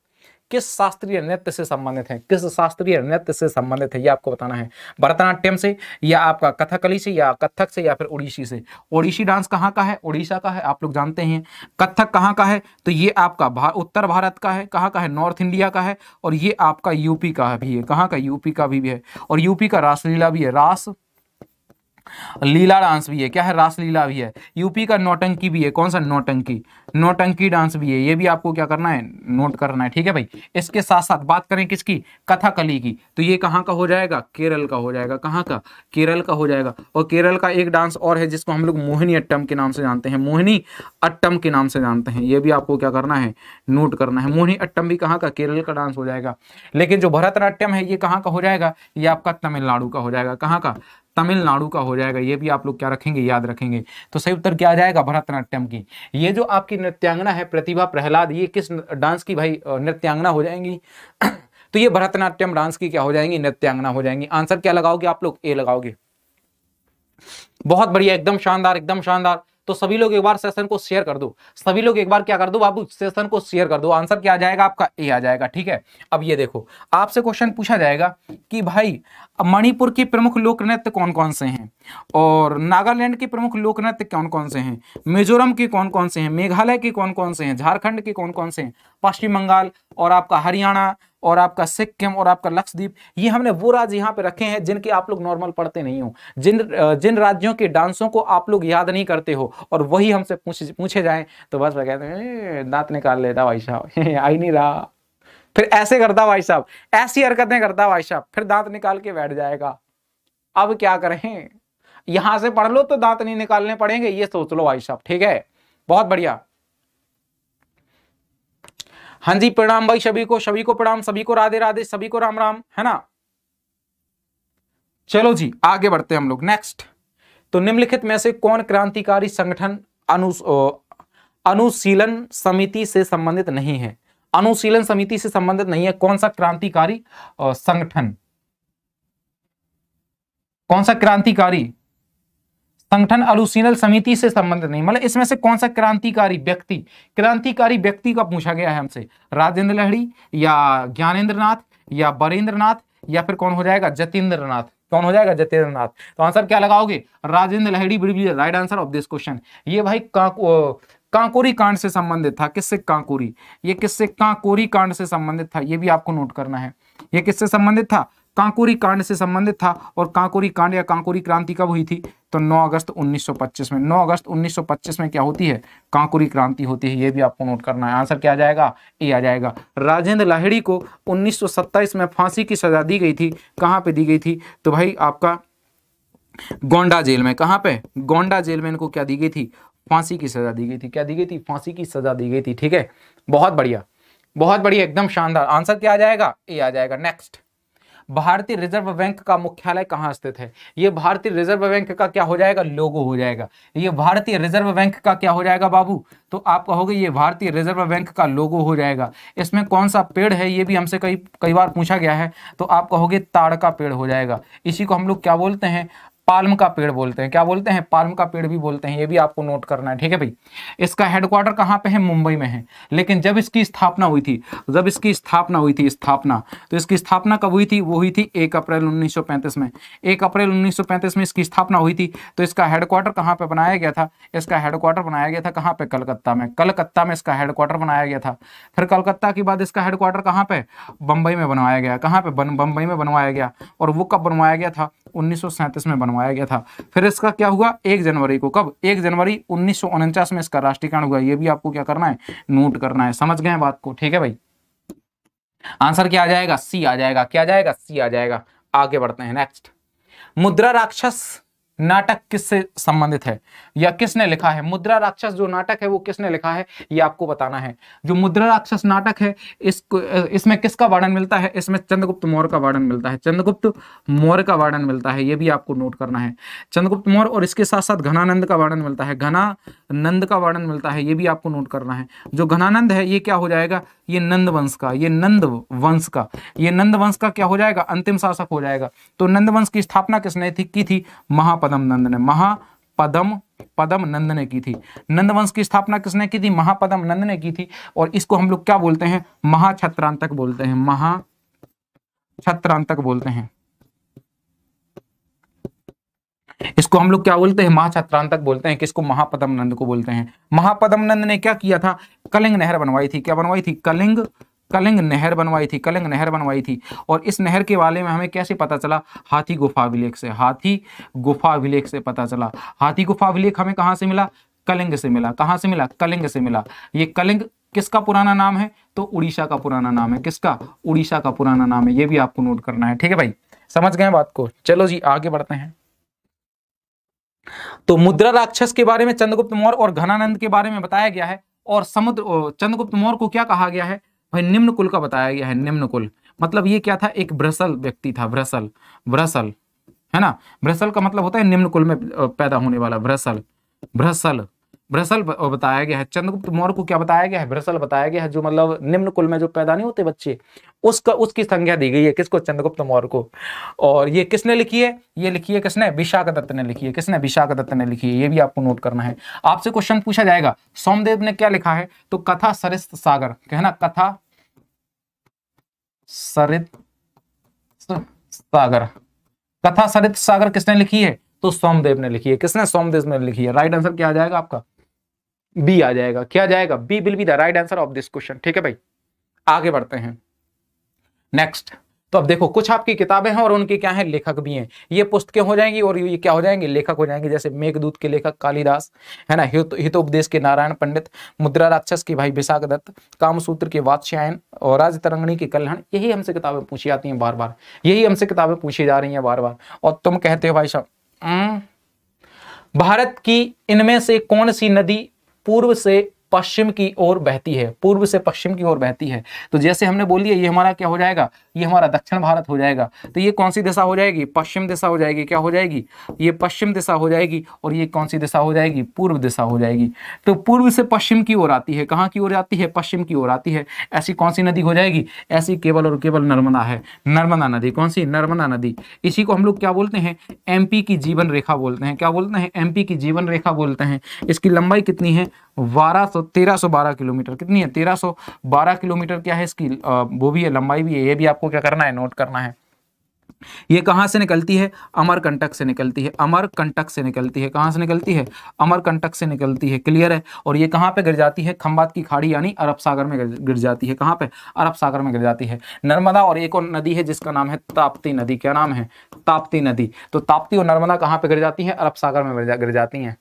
किस शास्त्रीय नृत्य से संबंधित है किस शास्त्रीय नृत्य से संबंधित है ये आपको बताना है भरतनाट्यम से या आपका कथकली से या कथक से या फिर ओडिशी से ओडिशी डांस कहाँ का है ओडिशा का है आप लोग जानते हैं कथक कहाँ का है तो ये आपका भार, उत्तर भारत का है कहाँ का है नॉर्थ इंडिया का है और ये आपका यूपी का भी है कहाँ का यूपी का भी, भी है और यूपी का रासलीला भी है रास लीला डांस भी है क्या है रासलीला भी है यूपी का नोटंकी भी है कौन सा नोटंकी नोटंकी डांस भी है ये भी आपको क्या करना है नोट करना है ठीक है भाई इसके साथ साथ बात करें किसकी कथाकली की तो ये कहाँ का हो जाएगा केरल का हो जाएगा कहाँ का केरल का हो जाएगा और केरल का एक डांस और है जिसको हम लोग मोहिनी अट्टम के नाम से जानते हैं मोहिनी अट्टम के नाम से जानते हैं ये भी आपको क्या करना है नोट करना है मोहिनी अट्टम भी कहाँ का केरल का डांस हो जाएगा लेकिन जो भरतनाट्यम है ये कहाँ का हो जाएगा ये आपका तमिलनाडु का हो जाएगा कहाँ का तमिलनाडु का हो जाएगा ये भी आप लोग क्या रखेंगे याद रखेंगे तो सही उत्तर क्या आ जाएगा भरतनाट्यम की ये जो आपकी नृत्यांगना है प्रतिभा प्रहलाद ये किस डांस की भाई नृत्यांगना हो जाएंगी तो ये भरतनाट्यम डांस की क्या हो जाएंगी नृत्यांगना हो जाएंगी आंसर क्या लगाओगे आप लोग ए लगाओगे बहुत बढ़िया एकदम शानदार एकदम शानदार तो सभी लोग एक बार सेशन को शेयर कर दो सभी लोग एक बार क्या कर दो बाबू सेशन को शेयर कर दो आंसर क्या आ जाएगा आपका ए आ जाएगा ठीक है अब ये देखो आपसे क्वेश्चन पूछा जाएगा कि भाई मणिपुर के प्रमुख लोक नृत्य कौन कौन से हैं और नागालैंड के प्रमुख लोक नृत्य कौन कौन से हैं मिजोरम के कौन कौन से हैं मेघालय के कौन कौन से हैं झारखंड के कौन कौन से हैं पश्चिम बंगाल और आपका हरियाणा और आपका सिक्किम और आपका लक्षद्वीप ये हमने वो राज्य यहाँ पे रखे हैं जिनके आप लोग नॉर्मल पढ़ते नहीं हो जिन जिन राज्यों के डांसों को आप लोग याद नहीं करते हो और वही हमसे पूछ पूछे जाए तो बस कहते हैं दांत निकाल लेता भाई साहब आई नहीं रहा फिर ऐसे करता भाई साहब ऐसी हरकतें करता भाई साहब फिर दांत निकाल के बैठ जाएगा अब क्या करें यहां से पढ़ लो तो दांत नहीं निकालने पड़ेंगे ये सोच लो भाई साहब ठीक है बहुत बढ़िया हाँ जी प्रणाम भाई सभी को सभी को प्रणाम सभी को राधे राधे सभी को राम राम है ना चलो जी आगे बढ़ते हैं हम लोग नेक्स्ट तो निम्नलिखित में से कौन क्रांतिकारी संगठन अनु अनुशीलन समिति से संबंधित नहीं है अनुशीलन समिति से संबंधित नहीं है कौन सा क्रांतिकारी संगठन कौन सा क्रांतिकारी संगठन अलुसिनल समिति से संबंधित नहीं मतलब इसमें से कौन सा क्रांतिकारी व्यक्ति क्रांतिकारी व्यक्ति का पूछा गया है हमसे राजेंद्र लहड़ी या ज्ञानेन्द्र नाथ या बरेंद्र नाथ या फिर कौन हो जाएगा जतेंद्र नाथ कौन हो जाएगा जतेंद्र नाथ तो आंसर क्या लगाओगे Rajendra Lahiri will right answer of this question ये भाई कांकोरी कांड से संबंधित था किससे कांकोरी ये किससे कांकोरी कांड से संबंधित था ये भी आपको नोट करना है ये किससे संबंधित था कांकोरी कांड से संबंधित था और कांकोरी कांड या कांकोरी क्रांति कब हुई थी तो 9 अगस्त 1925 में 9 अगस्त 1925 में क्या होती है कांकोरी क्रांति होती है ये भी आपको नोट करना है आंसर क्या आ जाएगा ए आ जाएगा राजेंद्र लाहिड़ी को 1927 में फांसी की सजा दी गई थी कहाँ पे दी गई थी तो भाई आपका गोंडा जेल में कहाँ पे गोंडा जेल में इनको क्या दी गई थी फांसी की सजा दी गई थी क्या दी गई थी फांसी की सजा दी गई थी ठीक है बहुत बढ़िया बहुत बढ़िया एकदम शानदार आंसर क्या आ जाएगा ए आ जाएगा नेक्स्ट भारतीय रिजर्व बैंक का मुख्यालय कहां स्थित है यह भारतीय रिजर्व बैंक का क्या हो जाएगा लोगो हो जाएगा ये भारतीय रिजर्व बैंक का क्या हो जाएगा बाबू तो आप कहोगे ये भारतीय रिजर्व बैंक का लोगो हो जाएगा इसमें कौन सा पेड़ है ये भी हमसे कई कई बार पूछा गया है तो आप कहोगे ताड़ का पेड़ हो जाएगा इसी को हम लोग क्या बोलते हैं पाल्म का पेड़ बोलते हैं क्या बोलते हैं पाल्म का पेड़ भी बोलते हैं ये भी आपको नोट करना है ठीक है भाई इसका हेडक्वार्टर कहाँ पे है मुंबई में है लेकिन जब इसकी स्थापना हुई थी जब इसकी स्थापना हुई थी स्थापना तो इसकी स्थापना कब हुई थी वो हुई थी एक अप्रैल उन्नीस में एक अप्रैल उन्नीस में इसकी स्थापना हुई थी तो इसका हेडक्वार्टर कहाँ पे बनाया गया था इसका हेडक्वार्टर बनाया गया था कहाँ पे कलकत्ता में कलकत्ता में इसका हेडक्वार्टर बनाया गया था फिर कलकत्ता के बाद इसका हेडक्वार्टर कहाँ पे बम्बई में बनवाया गया कहाँ पे बम्बई में बनवाया गया और वो कब बनवाया गया था उन्नीस में बनवाया गया था फिर इसका क्या हुआ एक जनवरी को कब एक जनवरी उन्नीस में इसका राष्ट्रीयकरण हुआ ये भी आपको क्या करना है नोट करना है समझ गए बात को ठीक है भाई आंसर क्या आ जाएगा सी आ जाएगा क्या आ जाएगा सी आ जाएगा आगे बढ़ते हैं नेक्स्ट मुद्रा राक्षस नाटक किससे संबंधित है या किसने लिखा है मुद्रा राक्षस जो नाटक है वो किसने लिखा है ये आपको बताना है जो मुद्रा राक्षस नाटक है इसको इसमें किसका वर्णन मिलता है इसमें चंद्रगुप्त मौर्य का वर्णन मिलता है चंद्रगुप्त मौर्य का वर्णन मिलता है ये भी आपको नोट करना है चंद्रगुप्त मौर्य और इसके साथ साथ घनानंद का वर्णन मिलता है घनानंद का वर्णन मिलता है ये भी आपको नोट करना है जो घनानंद है ये क्या हो जाएगा ये नंद वंश का ये नंद वंश का ये नंद वंश का क्या हो जाएगा अंतिम शासक हो जाएगा तो नंद वंश की स्थापना किसने थी की थी महापदम नंद ने महापदम पदम नंद ने की थी नंद वंश की स्थापना किसने की थी महापदम नंद ने की थी और इसको हम लोग क्या बोलते हैं महाक्षत्रांतक बोलते हैं महा छत्रांतक बोलते हैं इसको हम लोग क्या बोलते हैं महाछात्रांतक बोलते हैं किसको महापदम नंद को बोलते हैं महापदम नंद ने क्या किया था कलिंग नहर बनवाई थी क्या बनवाई थी कलिंग कलिंग नहर बनवाई थी कलिंग नहर बनवाई थी और इस नहर के बारे में हमें कैसे पता चला हाथी गुफा अभिलेख से हाथी गुफा अभिलेख से पता चला हाथी गुफा अभिलेख हमें कहाँ से मिला कलिंग से मिला कहाँ से मिला कलिंग से मिला ये कलिंग किसका पुराना नाम है तो उड़ीसा का पुराना नाम है किसका उड़ीसा का पुराना नाम है ये भी आपको नोट करना है ठीक है भाई समझ गए बात को चलो जी आगे बढ़ते हैं तो मुद्रा राक्षस के बारे में चंद्रगुप्त मौर्य और घनानंद के बारे में बताया गया है और समुद्र चंद्रगुप्त मौर्य को क्या कहा गया है भाई निम्न कुल का बताया गया है निम्न कुल मतलब ये क्या था एक ब्रसल व्यक्ति था ब्रसल ब्रसल है ना ब्रसल का मतलब होता है निम्न कुल में पैदा होने वाला ब्रसल ब्रसल ब्रसल बताया गया है चंद्रगुप्त मौर्य को क्या बताया गया है ब्रसल बताया गया है जो मतलब निम्न कुल में जो पैदा नहीं होते बच्चे उसका उसकी संज्ञा दी गई है किसको चंद्रगुप्त मौर्य को और ये किसने लिखी है ये लिखी है किसने विशाख दत्त ने लिखी है किसने विशाख दत्त ने लिखी है ये भी आपको नोट करना है आपसे क्वेश्चन पूछा जाएगा सोमदेव ने क्या लिखा है तो कथा सरित सागर कहना कथा सरित सागर कथा सरित सागर किसने लिखी है तो सोमदेव ने लिखी है किसने सोमदेव ने लिखी है राइट आंसर क्या आ जाएगा आपका बी आ जाएगा क्या जाएगा B will be the right answer of this question ठीक है भाई आगे बढ़ते हैं नेक्स्ट तो अब देखो कुछ आपकी किताबें हैं और उनके क्या है लेखक भी हैं ये पुस्तकें हो जाएंगी और ये क्या हो जाएंगे लेखक हो जाएंगे जैसे मेघदूत के लेखक कालिदास है ना उपदेश के नारायण पंडित मुद्रा राक्षस के भाई विशाख दत्त कामसूत्र के वात्स्यायन और राज तरंगणी के कल्याण यही हमसे किताबें पूछी जाती हैं बार बार यही हमसे किताबें पूछी जा रही हैं बार बार और तुम कहते हो भाई साहब भारत की इनमें से कौन सी नदी पूर्व से पश्चिम की ओर बहती है पूर्व से पश्चिम की ओर बहती है तो जैसे हमने बोली है ये हमारा क्या हो जाएगा ये हमारा दक्षिण भारत हो जाएगा तो ये कौन सी दिशा हो जाएगी पश्चिम दिशा हो जाएगी क्या हो जाएगी ये पश्चिम दिशा हो जाएगी और ये कौन सी दिशा हो जाएगी पूर्व दिशा हो जाएगी तो पूर्व से पश्चिम की ओर आती है कहाँ की ओर आती है पश्चिम की ओर आती है ऐसी कौन सी नदी हो जाएगी ऐसी केवल और केवल नर्मदा है नर्मदा नदी कौन सी नर्मदा नदी इसी को हम लोग क्या बोलते हैं एम की जीवन रेखा बोलते हैं क्या बोलते हैं एम की जीवन रेखा बोलते हैं इसकी लंबाई कितनी है बारह सौ 1312 किलोमीटर कितनी है 1312 किलोमीटर क्या है इसकी वो भी है लंबाई भी है ये भी आपको क्या करना है नोट करना है ये कहां से निकलती है अमरकंटक से निकलती है अमरकंटक से निकलती है कहां से निकलती है अमरकंटक से निकलती है क्लियर है और ये कहां पे गिर जाती है खंबात की खाड़ी यानी अरब सागर में गिर जाती है कहां पे अरब सागर में गिर जाती है नर्मदा और एक और नदी है जिसका नाम है ताप्ती नदी क्या नाम है ताप्ती नदी तो ताप्ती और नर्मदा कहां पर गिर जाती है अरब सागर में गिर जाती है,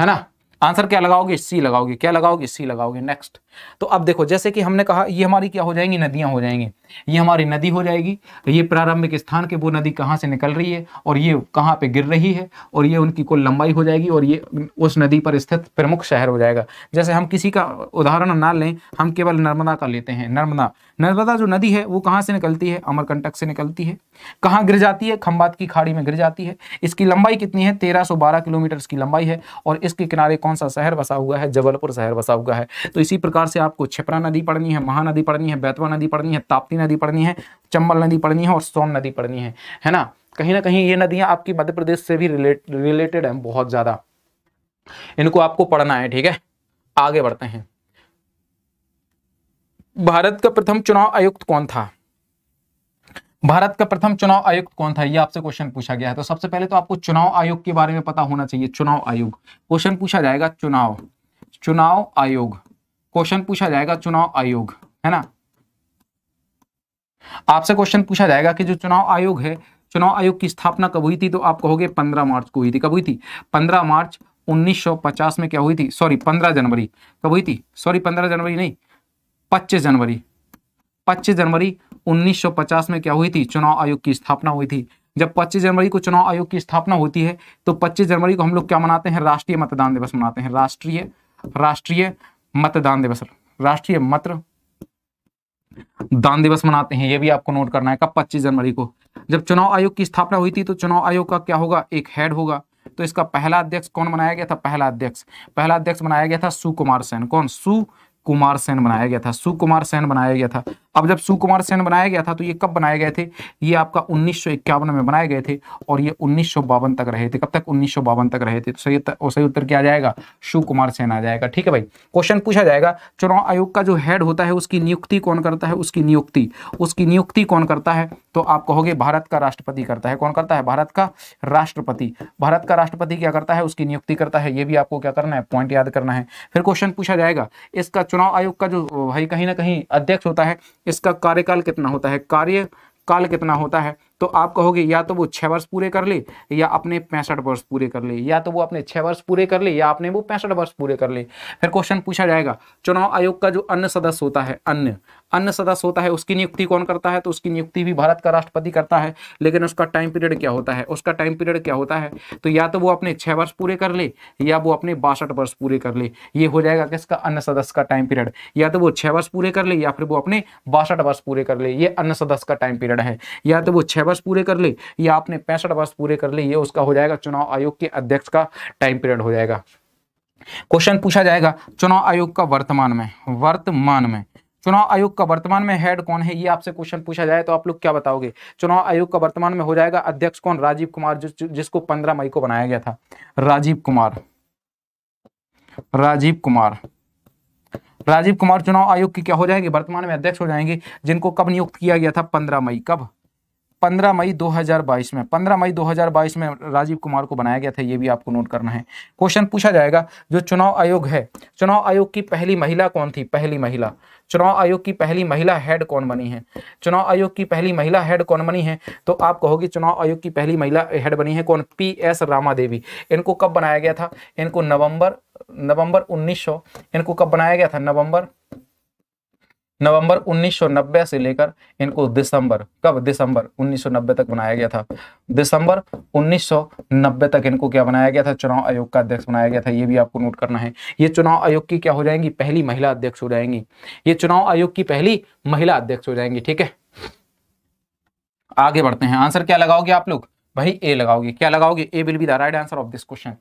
है ना आंसर क्या लगाओगे सी लगाओगे क्या लगाओगे सी लगाओगे नेक्स्ट तो अब देखो जैसे कि हमने कहा ये हमारी क्या हो जाएंगी नदियां हो जाएंगी ये हमारी नदी हो जाएगी तो ये प्रारंभिक स्थान के वो नदी कहाँ से निकल रही है और ये कहाँ पे गिर रही है और ये उनकी कुल लंबाई हो जाएगी और ये उस नदी पर स्थित प्रमुख शहर हो जाएगा जैसे हम किसी का उदाहरण ना लें हम केवल नर्मदा का लेते हैं नर्मदा नर्मदा जो नदी है वो कहाँ से निकलती है अमरकंटक से निकलती है कहाँ गिर जाती है खम्बात की खाड़ी में गिर जाती है इसकी लंबाई कितनी है बारह किलोमीटर की लंबाई है और इसके किनारे कौन सा शहर बसा हुआ है जबलपुर शहर बसा हुआ है तो इसी प्रकार प्रकार से आपको छिपरा नदी पढ़नी है महानदी पढ़नी है बैतवा नदी पढ़नी है ताप्ती नदी पढ़नी है चंबल नदी पढ़नी है और सोन नदी पढ़नी है है ना कहीं ना कहीं ये नदियां आपकी मध्य प्रदेश से भी रिलेटेड है बहुत ज़्यादा इनको आपको पढ़ना है ठीक है आगे बढ़ते हैं भारत का प्रथम चुनाव आयुक्त कौन था भारत का प्रथम चुनाव आयुक्त कौन था ये आपसे क्वेश्चन पूछा गया है तो सबसे पहले तो आपको चुनाव आयोग के बारे में पता होना चाहिए चुनाव आयोग क्वेश्चन पूछा जाएगा चुनाव चुनाव आयोग क्वेश्चन पूछा जाएगा चुनाव आयोग है ना आपसे क्वेश्चन पूछा जाएगा कि जो चुनाव आयोग है चुनाव आयोग की स्थापना कब हुई थी तो आप कहोगे 15 मार्च को हुई थी कब हुई थी 15 मार्च 1950 में क्या हुई थी सॉरी 15 जनवरी कब हुई थी सॉरी 15 जनवरी नहीं 25 जनवरी 25 जनवरी 1950 में क्या हुई थी चुनाव आयोग की स्थापना हुई थी जब 25 जनवरी को चुनाव आयोग की स्थापना होती है तो 25 जनवरी को हम लोग क्या मनाते हैं राष्ट्रीय मतदान दिवस मनाते हैं राष्ट्रीय राष्ट्रीय मतदान दिवस राष्ट्रीय मत दान दिवस मनाते हैं यह भी आपको नोट करना है कब 25 जनवरी को जब चुनाव आयोग की स्थापना हुई थी तो चुनाव आयोग का क्या होगा एक हेड होगा तो इसका पहला अध्यक्ष कौन बनाया गया था पहला अध्यक्ष पहला अध्यक्ष बनाया गया था सुकुमार सेन कौन सु कुमार सेन बनाया गया था सुकुमार सेन बनाया गया था अब जब सुकुमार सेन बनाया गया था तो ये कब बनाए गए थे ये आपका उन्नीस में बनाए गए थे और ये उन्नीस तक रहे थे कब तक उन्नीस तक रहे थे तो सही और सही उत्तर क्या आ जाएगा सुकुमार सेन आ जाएगा ठीक है भाई क्वेश्चन पूछा जाएगा चुनाव आयोग का जो हेड होता है उसकी नियुक्ति कौन करता है उसकी नियुक्ति उसकी नियुक्ति कौन करता है तो आप कहोगे भारत का राष्ट्रपति करता है कौन करता है भारत का राष्ट्रपति भारत का राष्ट्रपति क्या करता है उसकी नियुक्ति करता है ये भी आपको क्या करना है पॉइंट याद करना है फिर क्वेश्चन पूछा जाएगा इसका चुनाव आयोग का जो भाई कहीं ना कहीं अध्यक्ष होता है इसका कार्यकाल कितना होता है कार्यकाल कितना होता है तो आप कहोगे या तो वो छह वर्ष पूरे कर ले या अपने पैंसठ वर्ष पूरे कर ले या तो वो अपने छह वर्ष पूरे कर ले या अपने वो पैंसठ वर्ष पूरे कर ले फिर क्वेश्चन पूछा जाएगा चुनाव आयोग का जो अन्य सदस्य होता है अन्य अन्य सदस्य होता है उसकी नियुक्ति कौन करता है तो उसकी नियुक्ति भी भारत का राष्ट्रपति करता है लेकिन उसका टाइम पीरियड क्या होता है उसका टाइम पीरियड क्या होता है तो या तो वो अपने छह वर्ष पूरे कर ले या वो अपने बासठ वर्ष पूरे कर ले ये हो जाएगा किसका अन्य सदस्य का टाइम पीरियड या तो वो छह वर्ष पूरे कर ले या फिर वो अपने बासठ वर्ष पूरे कर ले ये अन्य सदस्य का टाइम पीरियड है या तो वो छह वर्ष पूरे कर ले या आपने पैंसठ वर्ष पूरे कर ले ये उसका हो जाएगा चुनाव आयोग के अध्यक्ष का टाइम पीरियड हो जाएगा क्वेश्चन पूछा जाएगा चुनाव आयोग का वर्तमान में वर्तमान में चुनाव आयोग का वर्तमान में हेड कौन है ये आपसे क्वेश्चन पूछा जाए तो आप लोग क्या बताओगे चुनाव आयोग का वर्तमान में हो जाएगा अध्यक्ष कौन राजीव कुमार जिस, जिसको पंद्रह मई को बनाया गया था राजीव कुमार राजीव कुमार राजीव कुमार चुनाव आयोग के क्या हो जाएंगे वर्तमान में अध्यक्ष हो जाएंगे जिनको कब नियुक्त किया गया था पंद्रह मई कब 15 मई 2022 में 15 मई 2022 में राजीव कुमार को बनाया गया था ये भी आपको नोट करना है क्वेश्चन पूछा जाएगा जो चुनाव आयोग है चुनाव आयोग की पहली महिला कौन थी पहली महिला चुनाव आयोग की पहली महिला हेड कौन बनी है चुनाव आयोग की पहली महिला हेड कौन बनी है तो आप कहोगे चुनाव आयोग की पहली महिला हेड बनी है कौन पी एस रामा देवी इनको कब बनाया गया था इनको नवंबर नवंबर 1900 इनको कब बनाया गया था नवंबर नवंबर 1990 से लेकर इनको दिसंबर कब दिसंबर 1990 तक बनाया गया था दिसंबर 1990 तक इनको क्या बनाया गया था चुनाव आयोग का अध्यक्ष बनाया गया था ये भी आपको नोट करना है ये चुनाव आयोग की क्या हो जाएंगी पहली महिला अध्यक्ष हो जाएंगी ये चुनाव आयोग की पहली महिला अध्यक्ष हो जाएंगी ठीक है आगे बढ़ते हैं आंसर क्या लगाओगे आप लोग भाई ए लगाओगे क्या लगाओगे A will be the right answer of this question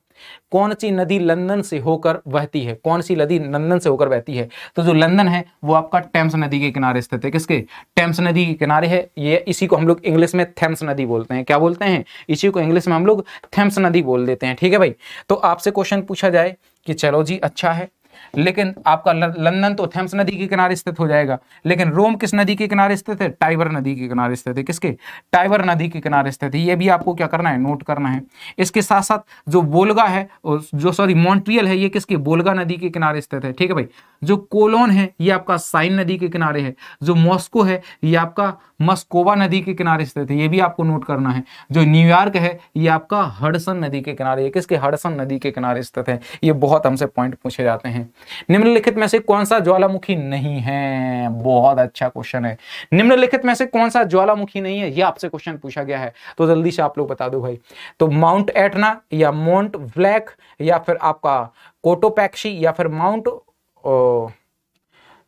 कौन सी नदी लंदन से होकर बहती है कौन सी नदी लंदन से होकर बहती है तो जो लंदन है वो आपका टेम्स नदी के किनारे स्थित है किसके टेम्स नदी के किनारे है ये इसी को हम लोग इंग्लिश में थेम्स नदी बोलते हैं क्या बोलते हैं इसी को इंग्लिश में हम लोग थेम्स नदी बोल देते हैं ठीक है भाई तो आपसे क्वेश्चन पूछा जाए कि चलो जी अच्छा है लेकिन आपका लंदन तो थेम्स नदी के किनारे स्थित हो जाएगा लेकिन रोम किस नदी के किनारे स्थित है टाइवर नदी के किनारे स्थित है किसके टाइवर नदी के किनारे स्थित है ये भी आपको क्या करना है नोट करना है इसके साथ साथ जो बोलगा है जो सॉरी मॉन्ट्रियल है ये किसके बोलगा नदी के किनारे स्थित है ठीक है भाई जो कोलोन है ये आपका साइन नदी के किनारे है जो मॉस्को है ये आपका मस्कोबा नदी के किनारे स्थित है ये भी आपको नोट करना है जो न्यूयॉर्क है ये आपका हडसन नदी के किनारे ये किसके हडसन नदी के किनारे स्थित है ये बहुत हमसे पॉइंट पूछे जाते हैं निम्नलिखित में से कौन सा ज्वालामुखी नहीं है बहुत अच्छा क्वेश्चन है निम्नलिखित में से कौन सा ज्वालामुखी नहीं है ये आपसे क्वेश्चन पूछा गया है तो जल्दी से आप लोग बता दो भाई तो माउंट एटना या माउंट ब्लैक या फिर आपका कोटोपैक्सी या फिर माउंट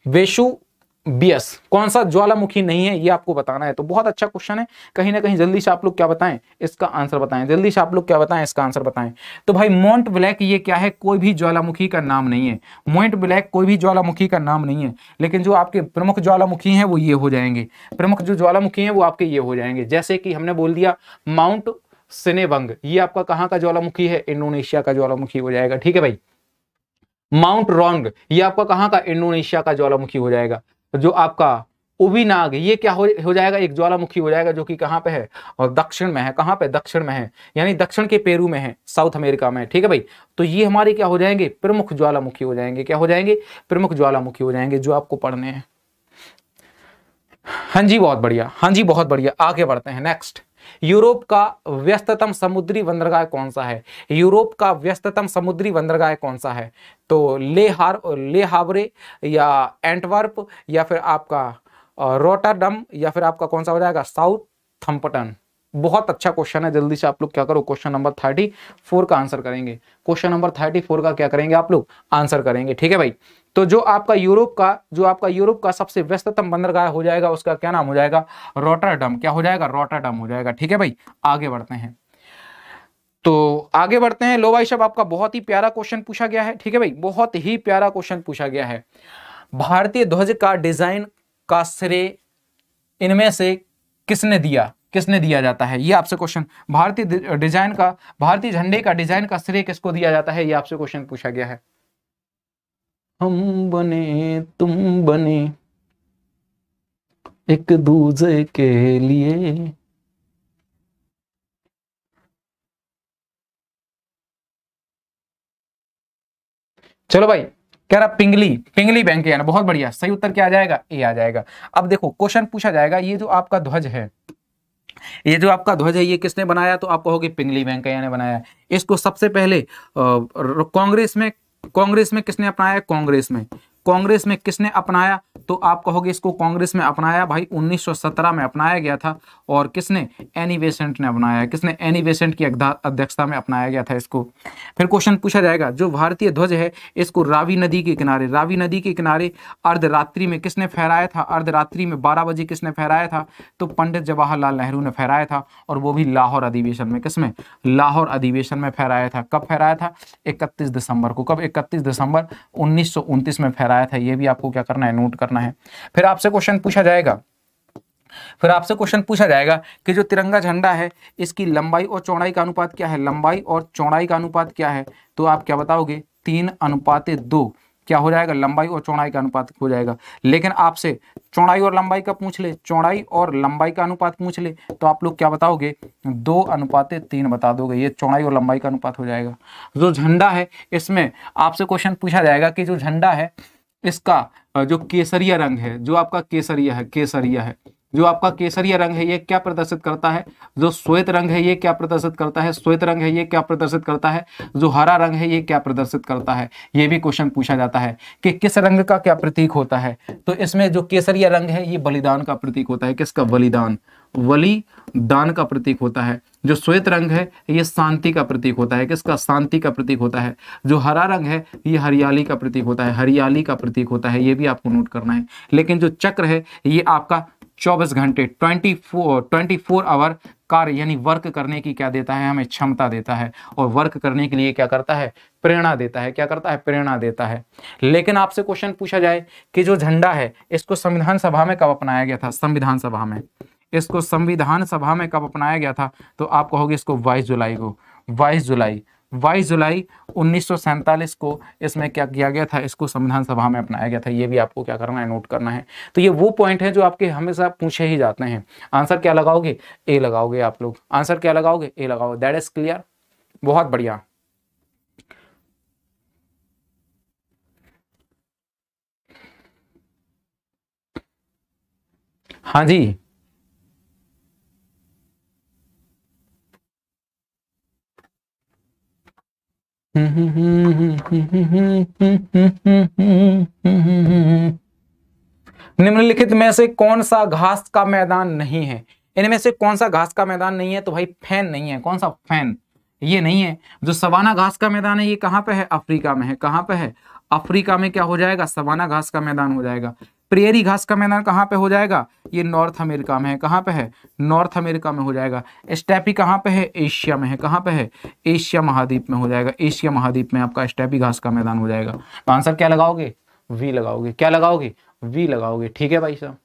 वेशु बीएस कौन सा ज्वालामुखी नहीं है ये आपको बताना है तो बहुत अच्छा क्वेश्चन है कहीं ना कहीं जल्दी से आप लोग क्या बताएं इसका आंसर बताएं जल्दी से आप लोग क्या बताएं इसका आंसर बताएं तो भाई माउंट ब्लैक ये क्या है कोई भी ज्वालामुखी का नाम नहीं है माउंट ब्लैक कोई भी ज्वालामुखी का नाम नहीं है लेकिन जो आपके प्रमुख ज्वालामुखी है वो ये हो जाएंगे प्रमुख जो ज्वालामुखी है वो आपके ये हो जाएंगे जैसे कि हमने बोल दिया माउंट सिनेबंग ये आपका कहाँ का ज्वालामुखी है इंडोनेशिया का ज्वालामुखी हो जाएगा ठीक है भाई माउंट रोंग ये आपका कहाँ का इंडोनेशिया का ज्वालामुखी हो जाएगा जो आपका उबिनाग ये क्या हो, हो जाएगा एक ज्वालामुखी हो जाएगा जो कि कहाँ पे है और दक्षिण में है कहाँ पे दक्षिण में है यानी दक्षिण के पेरू में है साउथ अमेरिका में ठीक है भाई तो ये हमारे क्या हो जाएंगे प्रमुख ज्वालामुखी हो जाएंगे क्या हो जाएंगे प्रमुख ज्वालामुखी हो जाएंगे जो आपको पढ़ने हैं हाँ जी बहुत बढ़िया हाँ जी बहुत बढ़िया आगे बढ़ते हैं नेक्स्ट यूरोप का व्यस्ततम समुद्री बंदरगाह कौन सा है यूरोप का व्यस्ततम समुद्री बंदरगाह कौन सा है तो ले हार ले हावरे या एंटवर्प या फिर आपका रोटाडम या फिर आपका कौन सा हो जाएगा साउथ थम्पटन बहुत अच्छा क्वेश्चन है जल्दी से आप लोग क्या करो क्वेश्चन नंबर थर्टी फोर का आंसर करेंगे क्वेश्चन नंबर थर्टी फोर का क्या करेंगे आप लोग आंसर करेंगे ठीक है भाई तो जो आपका यूरोप का जो आपका यूरोप का सबसे व्यस्ततम बंदरगाह हो जाएगा उसका क्या नाम हो जाएगा रोटरडम क्या हो जाएगा रोटरडम हो जाएगा ठीक है भाई आगे बढ़ते हैं तो आगे बढ़ते हैं लो भाई साहब आपका बहुत ही प्यारा क्वेश्चन पूछा गया है ठीक है भाई बहुत ही प्यारा क्वेश्चन पूछा गया है भारतीय ध्वज का डिजाइन का श्रेय इनमें से किसने दिया किसने दिया जाता है ये आपसे क्वेश्चन भारतीय डिजाइन का भारतीय झंडे का डिजाइन का श्रेय किसको दिया जाता है ये आपसे क्वेश्चन पूछा गया है हम बने तुम बने एक दूजे के लिए चलो भाई कह रहा पिंगली पिंगली बैंक के बहुत बढ़िया सही उत्तर क्या आ जाएगा ए आ जाएगा अब देखो क्वेश्चन पूछा जाएगा ये जो आपका ध्वज है ये जो आपका ध्वज है ये किसने बनाया तो आप कहोगे पिंगली वेंकैया ने बनाया इसको सबसे पहले कांग्रेस में कांग्रेस में किसने अपनाया कांग्रेस में कांग्रेस में किसने अपनाया तो आप कहोगे इसको कांग्रेस में अपनाया भाई 1917 में अपनाया गया था और किसने एनी बेसेंट ने अपनाया किसने एनी बेसेंट की अध्यक्षता में अपनाया गया था इसको फिर क्वेश्चन पूछा जाएगा जो भारतीय ध्वज है इसको रावी नदी के किनारे रावी नदी के किनारे अर्धरात्रि में किसने फहराया था अर्धरात्रि में बारह बजे किसने फहराया था तो पंडित जवाहरलाल नेहरू ने फहराया था और वो भी लाहौर अधिवेशन में किसमें लाहौर अधिवेशन में फहराया था कब फहराया था इकतीस दिसंबर को कब इकतीस दिसंबर उन्नीस में फहराया बताया था ये भी आपको क्या करना है नोट करना है फिर आपसे क्वेश्चन पूछा जाएगा फिर आपसे क्वेश्चन पूछा जाएगा कि जो तिरंगा झंडा है इसकी लंबाई और चौड़ाई का अनुपात क्या है लंबाई और चौड़ाई का अनुपात क्या है तो आप क्या बताओगे तीन अनुपात दो क्या हो जाएगा लंबाई और चौड़ाई का अनुपात हो जाएगा लेकिन आपसे चौड़ाई और लंबाई का पूछ ले चौड़ाई और लंबाई का अनुपात पूछ ले तो आप लोग क्या बताओगे दो अनुपात तीन बता दोगे ये चौड़ाई और लंबाई का अनुपात हो जाएगा जो झंडा है इसमें आपसे क्वेश्चन पूछा जाएगा कि जो झंडा है इसका जो केसरिया रंग है जो आपका केसरिया है केसरिया है जो आपका केसरिया रंग है ये क्या प्रदर्शित करता है जो श्वेत रंग है ये क्या प्रदर्शित करता है श्वेत रंग है ये क्या प्रदर्शित करता है जो हरा रंग है ये क्या प्रदर्शित करता है ये भी क्वेश्चन पूछा जाता है कि किस रंग का क्या प्रतीक होता है तो इसमें जो केसरिया रंग है ये बलिदान का प्रतीक होता है किसका बलिदान बलिदान का प्रतीक होता है जो श्वेत रंग है ये शांति का प्रतीक होता है किसका शांति का प्रतीक होता है जो हरा रंग है ये हरियाली का प्रतीक होता है हरियाली का प्रतीक होता है ये भी आपको नोट करना है लेकिन जो चक्र है ये आपका 24 घंटे 24 24 आवर कार्य यानी वर्क करने की क्या देता है हमें क्षमता देता है और वर्क करने के लिए क्या करता है प्रेरणा देता है क्या करता है प्रेरणा देता है लेकिन आपसे क्वेश्चन पूछा जाए कि जो झंडा है इसको संविधान सभा में कब अपनाया गया था संविधान सभा में इसको संविधान सभा में कब अपनाया गया था तो आप कहोगे इसको बाईस जुलाई को बाईस जुलाई बाईस जुलाई उन्नीस को इसमें क्या किया गया था इसको संविधान सभा में अपनाया गया था ये भी आपको क्या करना है नोट करना है तो ये वो पॉइंट है जो आपके हमेशा पूछे ही जाते हैं आंसर क्या लगाओगे ए लगाओगे आप लोग आंसर क्या लगाओगे ए लगाओगे दैट इज क्लियर बहुत बढ़िया हाँ जी निम्नलिखित में से कौन सा घास का मैदान नहीं है इनमें से कौन सा घास का मैदान नहीं है तो भाई फैन नहीं है कौन सा फैन ये नहीं है जो सवाना घास का मैदान है ये कहाँ पे है अफ्रीका में है कहाँ पे है अफ्रीका में क्या हो जाएगा सवाना घास का मैदान हो जाएगा प्रेयरी घास का मैदान कहाँ पे हो जाएगा ये नॉर्थ अमेरिका में है कहाँ पे है नॉर्थ अमेरिका में हो जाएगा स्टेपी कहाँ पे है एशिया में है कहाँ पे है एशिया महाद्वीप में हो जाएगा एशिया महाद्वीप में आपका स्टेपी घास का मैदान हो जाएगा तो आंसर क्या लगाओगे वी लगाओगे क्या लगाओगे वी लगाओगे ठीक है भाई साहब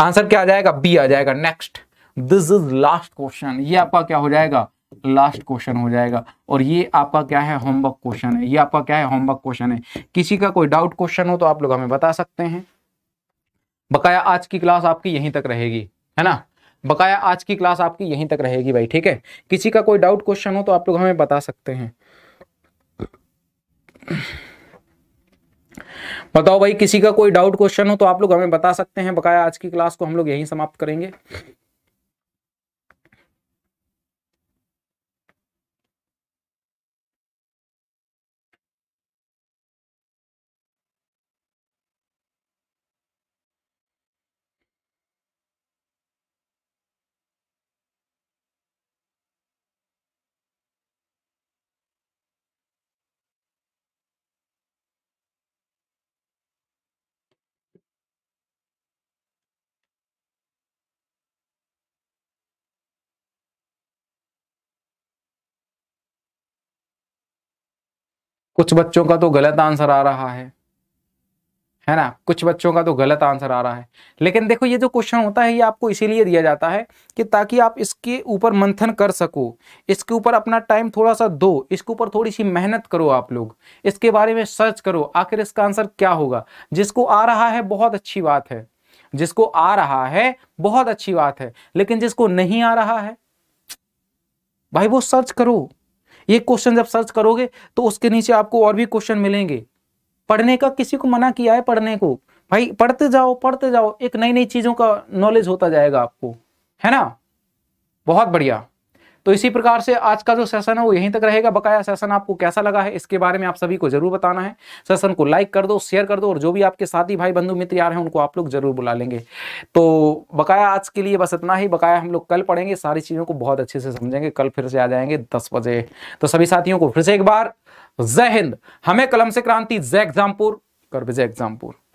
आंसर क्या आ जाएगा बी आ जाएगा next this is last question ये आपका क्या हो जाएगा लास्ट क्वेश्चन हो जाएगा और ये आपका क्या है होमवर्क क्वेश्चन है ये आपका क्या है होमवर्क क्वेश्चन है किसी का कोई डाउट क्वेश्चन हो तो आप लोग हमें बता सकते हैं बकाया आज की क्लास आपकी यहीं तक रहेगी है ना बकाया आज की क्लास आपकी यहीं तक रहेगी भाई ठीक है किसी का कोई डाउट क्वेश्चन हो तो आप लोग हमें बता सकते हैं बताओ भाई किसी का कोई डाउट क्वेश्चन हो तो आप लोग हमें बता सकते हैं बकाया आज की क्लास को हम लोग यहीं समाप्त करेंगे कुछ बच्चों का तो गलत आंसर आ रहा है है ना कुछ बच्चों का तो गलत आंसर आ रहा है लेकिन देखो ये जो क्वेश्चन होता है ये आपको इसीलिए दिया जाता है कि ताकि आप इसके ऊपर मंथन कर सको इसके ऊपर अपना टाइम थोड़ा सा दो इसके ऊपर थोड़ी सी मेहनत करो आप लोग इसके बारे में सर्च करो आखिर इसका आंसर क्या होगा जिसको आ रहा है बहुत अच्छी बात है जिसको आ रहा है बहुत अच्छी बात है लेकिन जिसको नहीं आ रहा है भाई वो सर्च करो ये क्वेश्चन जब सर्च करोगे तो उसके नीचे आपको और भी क्वेश्चन मिलेंगे पढ़ने का किसी को मना किया है पढ़ने को भाई पढ़ते जाओ पढ़ते जाओ एक नई नई चीजों का नॉलेज होता जाएगा आपको है ना बहुत बढ़िया तो इसी प्रकार से आज का जो सेशन है वो यहीं तक रहेगा बकाया सेशन आपको कैसा लगा है इसके बारे में आप सभी को जरूर बताना है सेशन को लाइक कर दो शेयर कर दो और जो भी आपके साथी भाई बंधु मित्र यार हैं उनको आप लोग जरूर बुला लेंगे तो बकाया आज के लिए बस इतना ही बकाया हम लोग कल पढ़ेंगे सारी चीज़ों को बहुत अच्छे से समझेंगे कल फिर से आ जाएंगे दस बजे तो सभी साथियों को फिर से एक बार जय हिंद हमें कलम से क्रांति जय एग्जामपुर कर विजय एग्जामपुर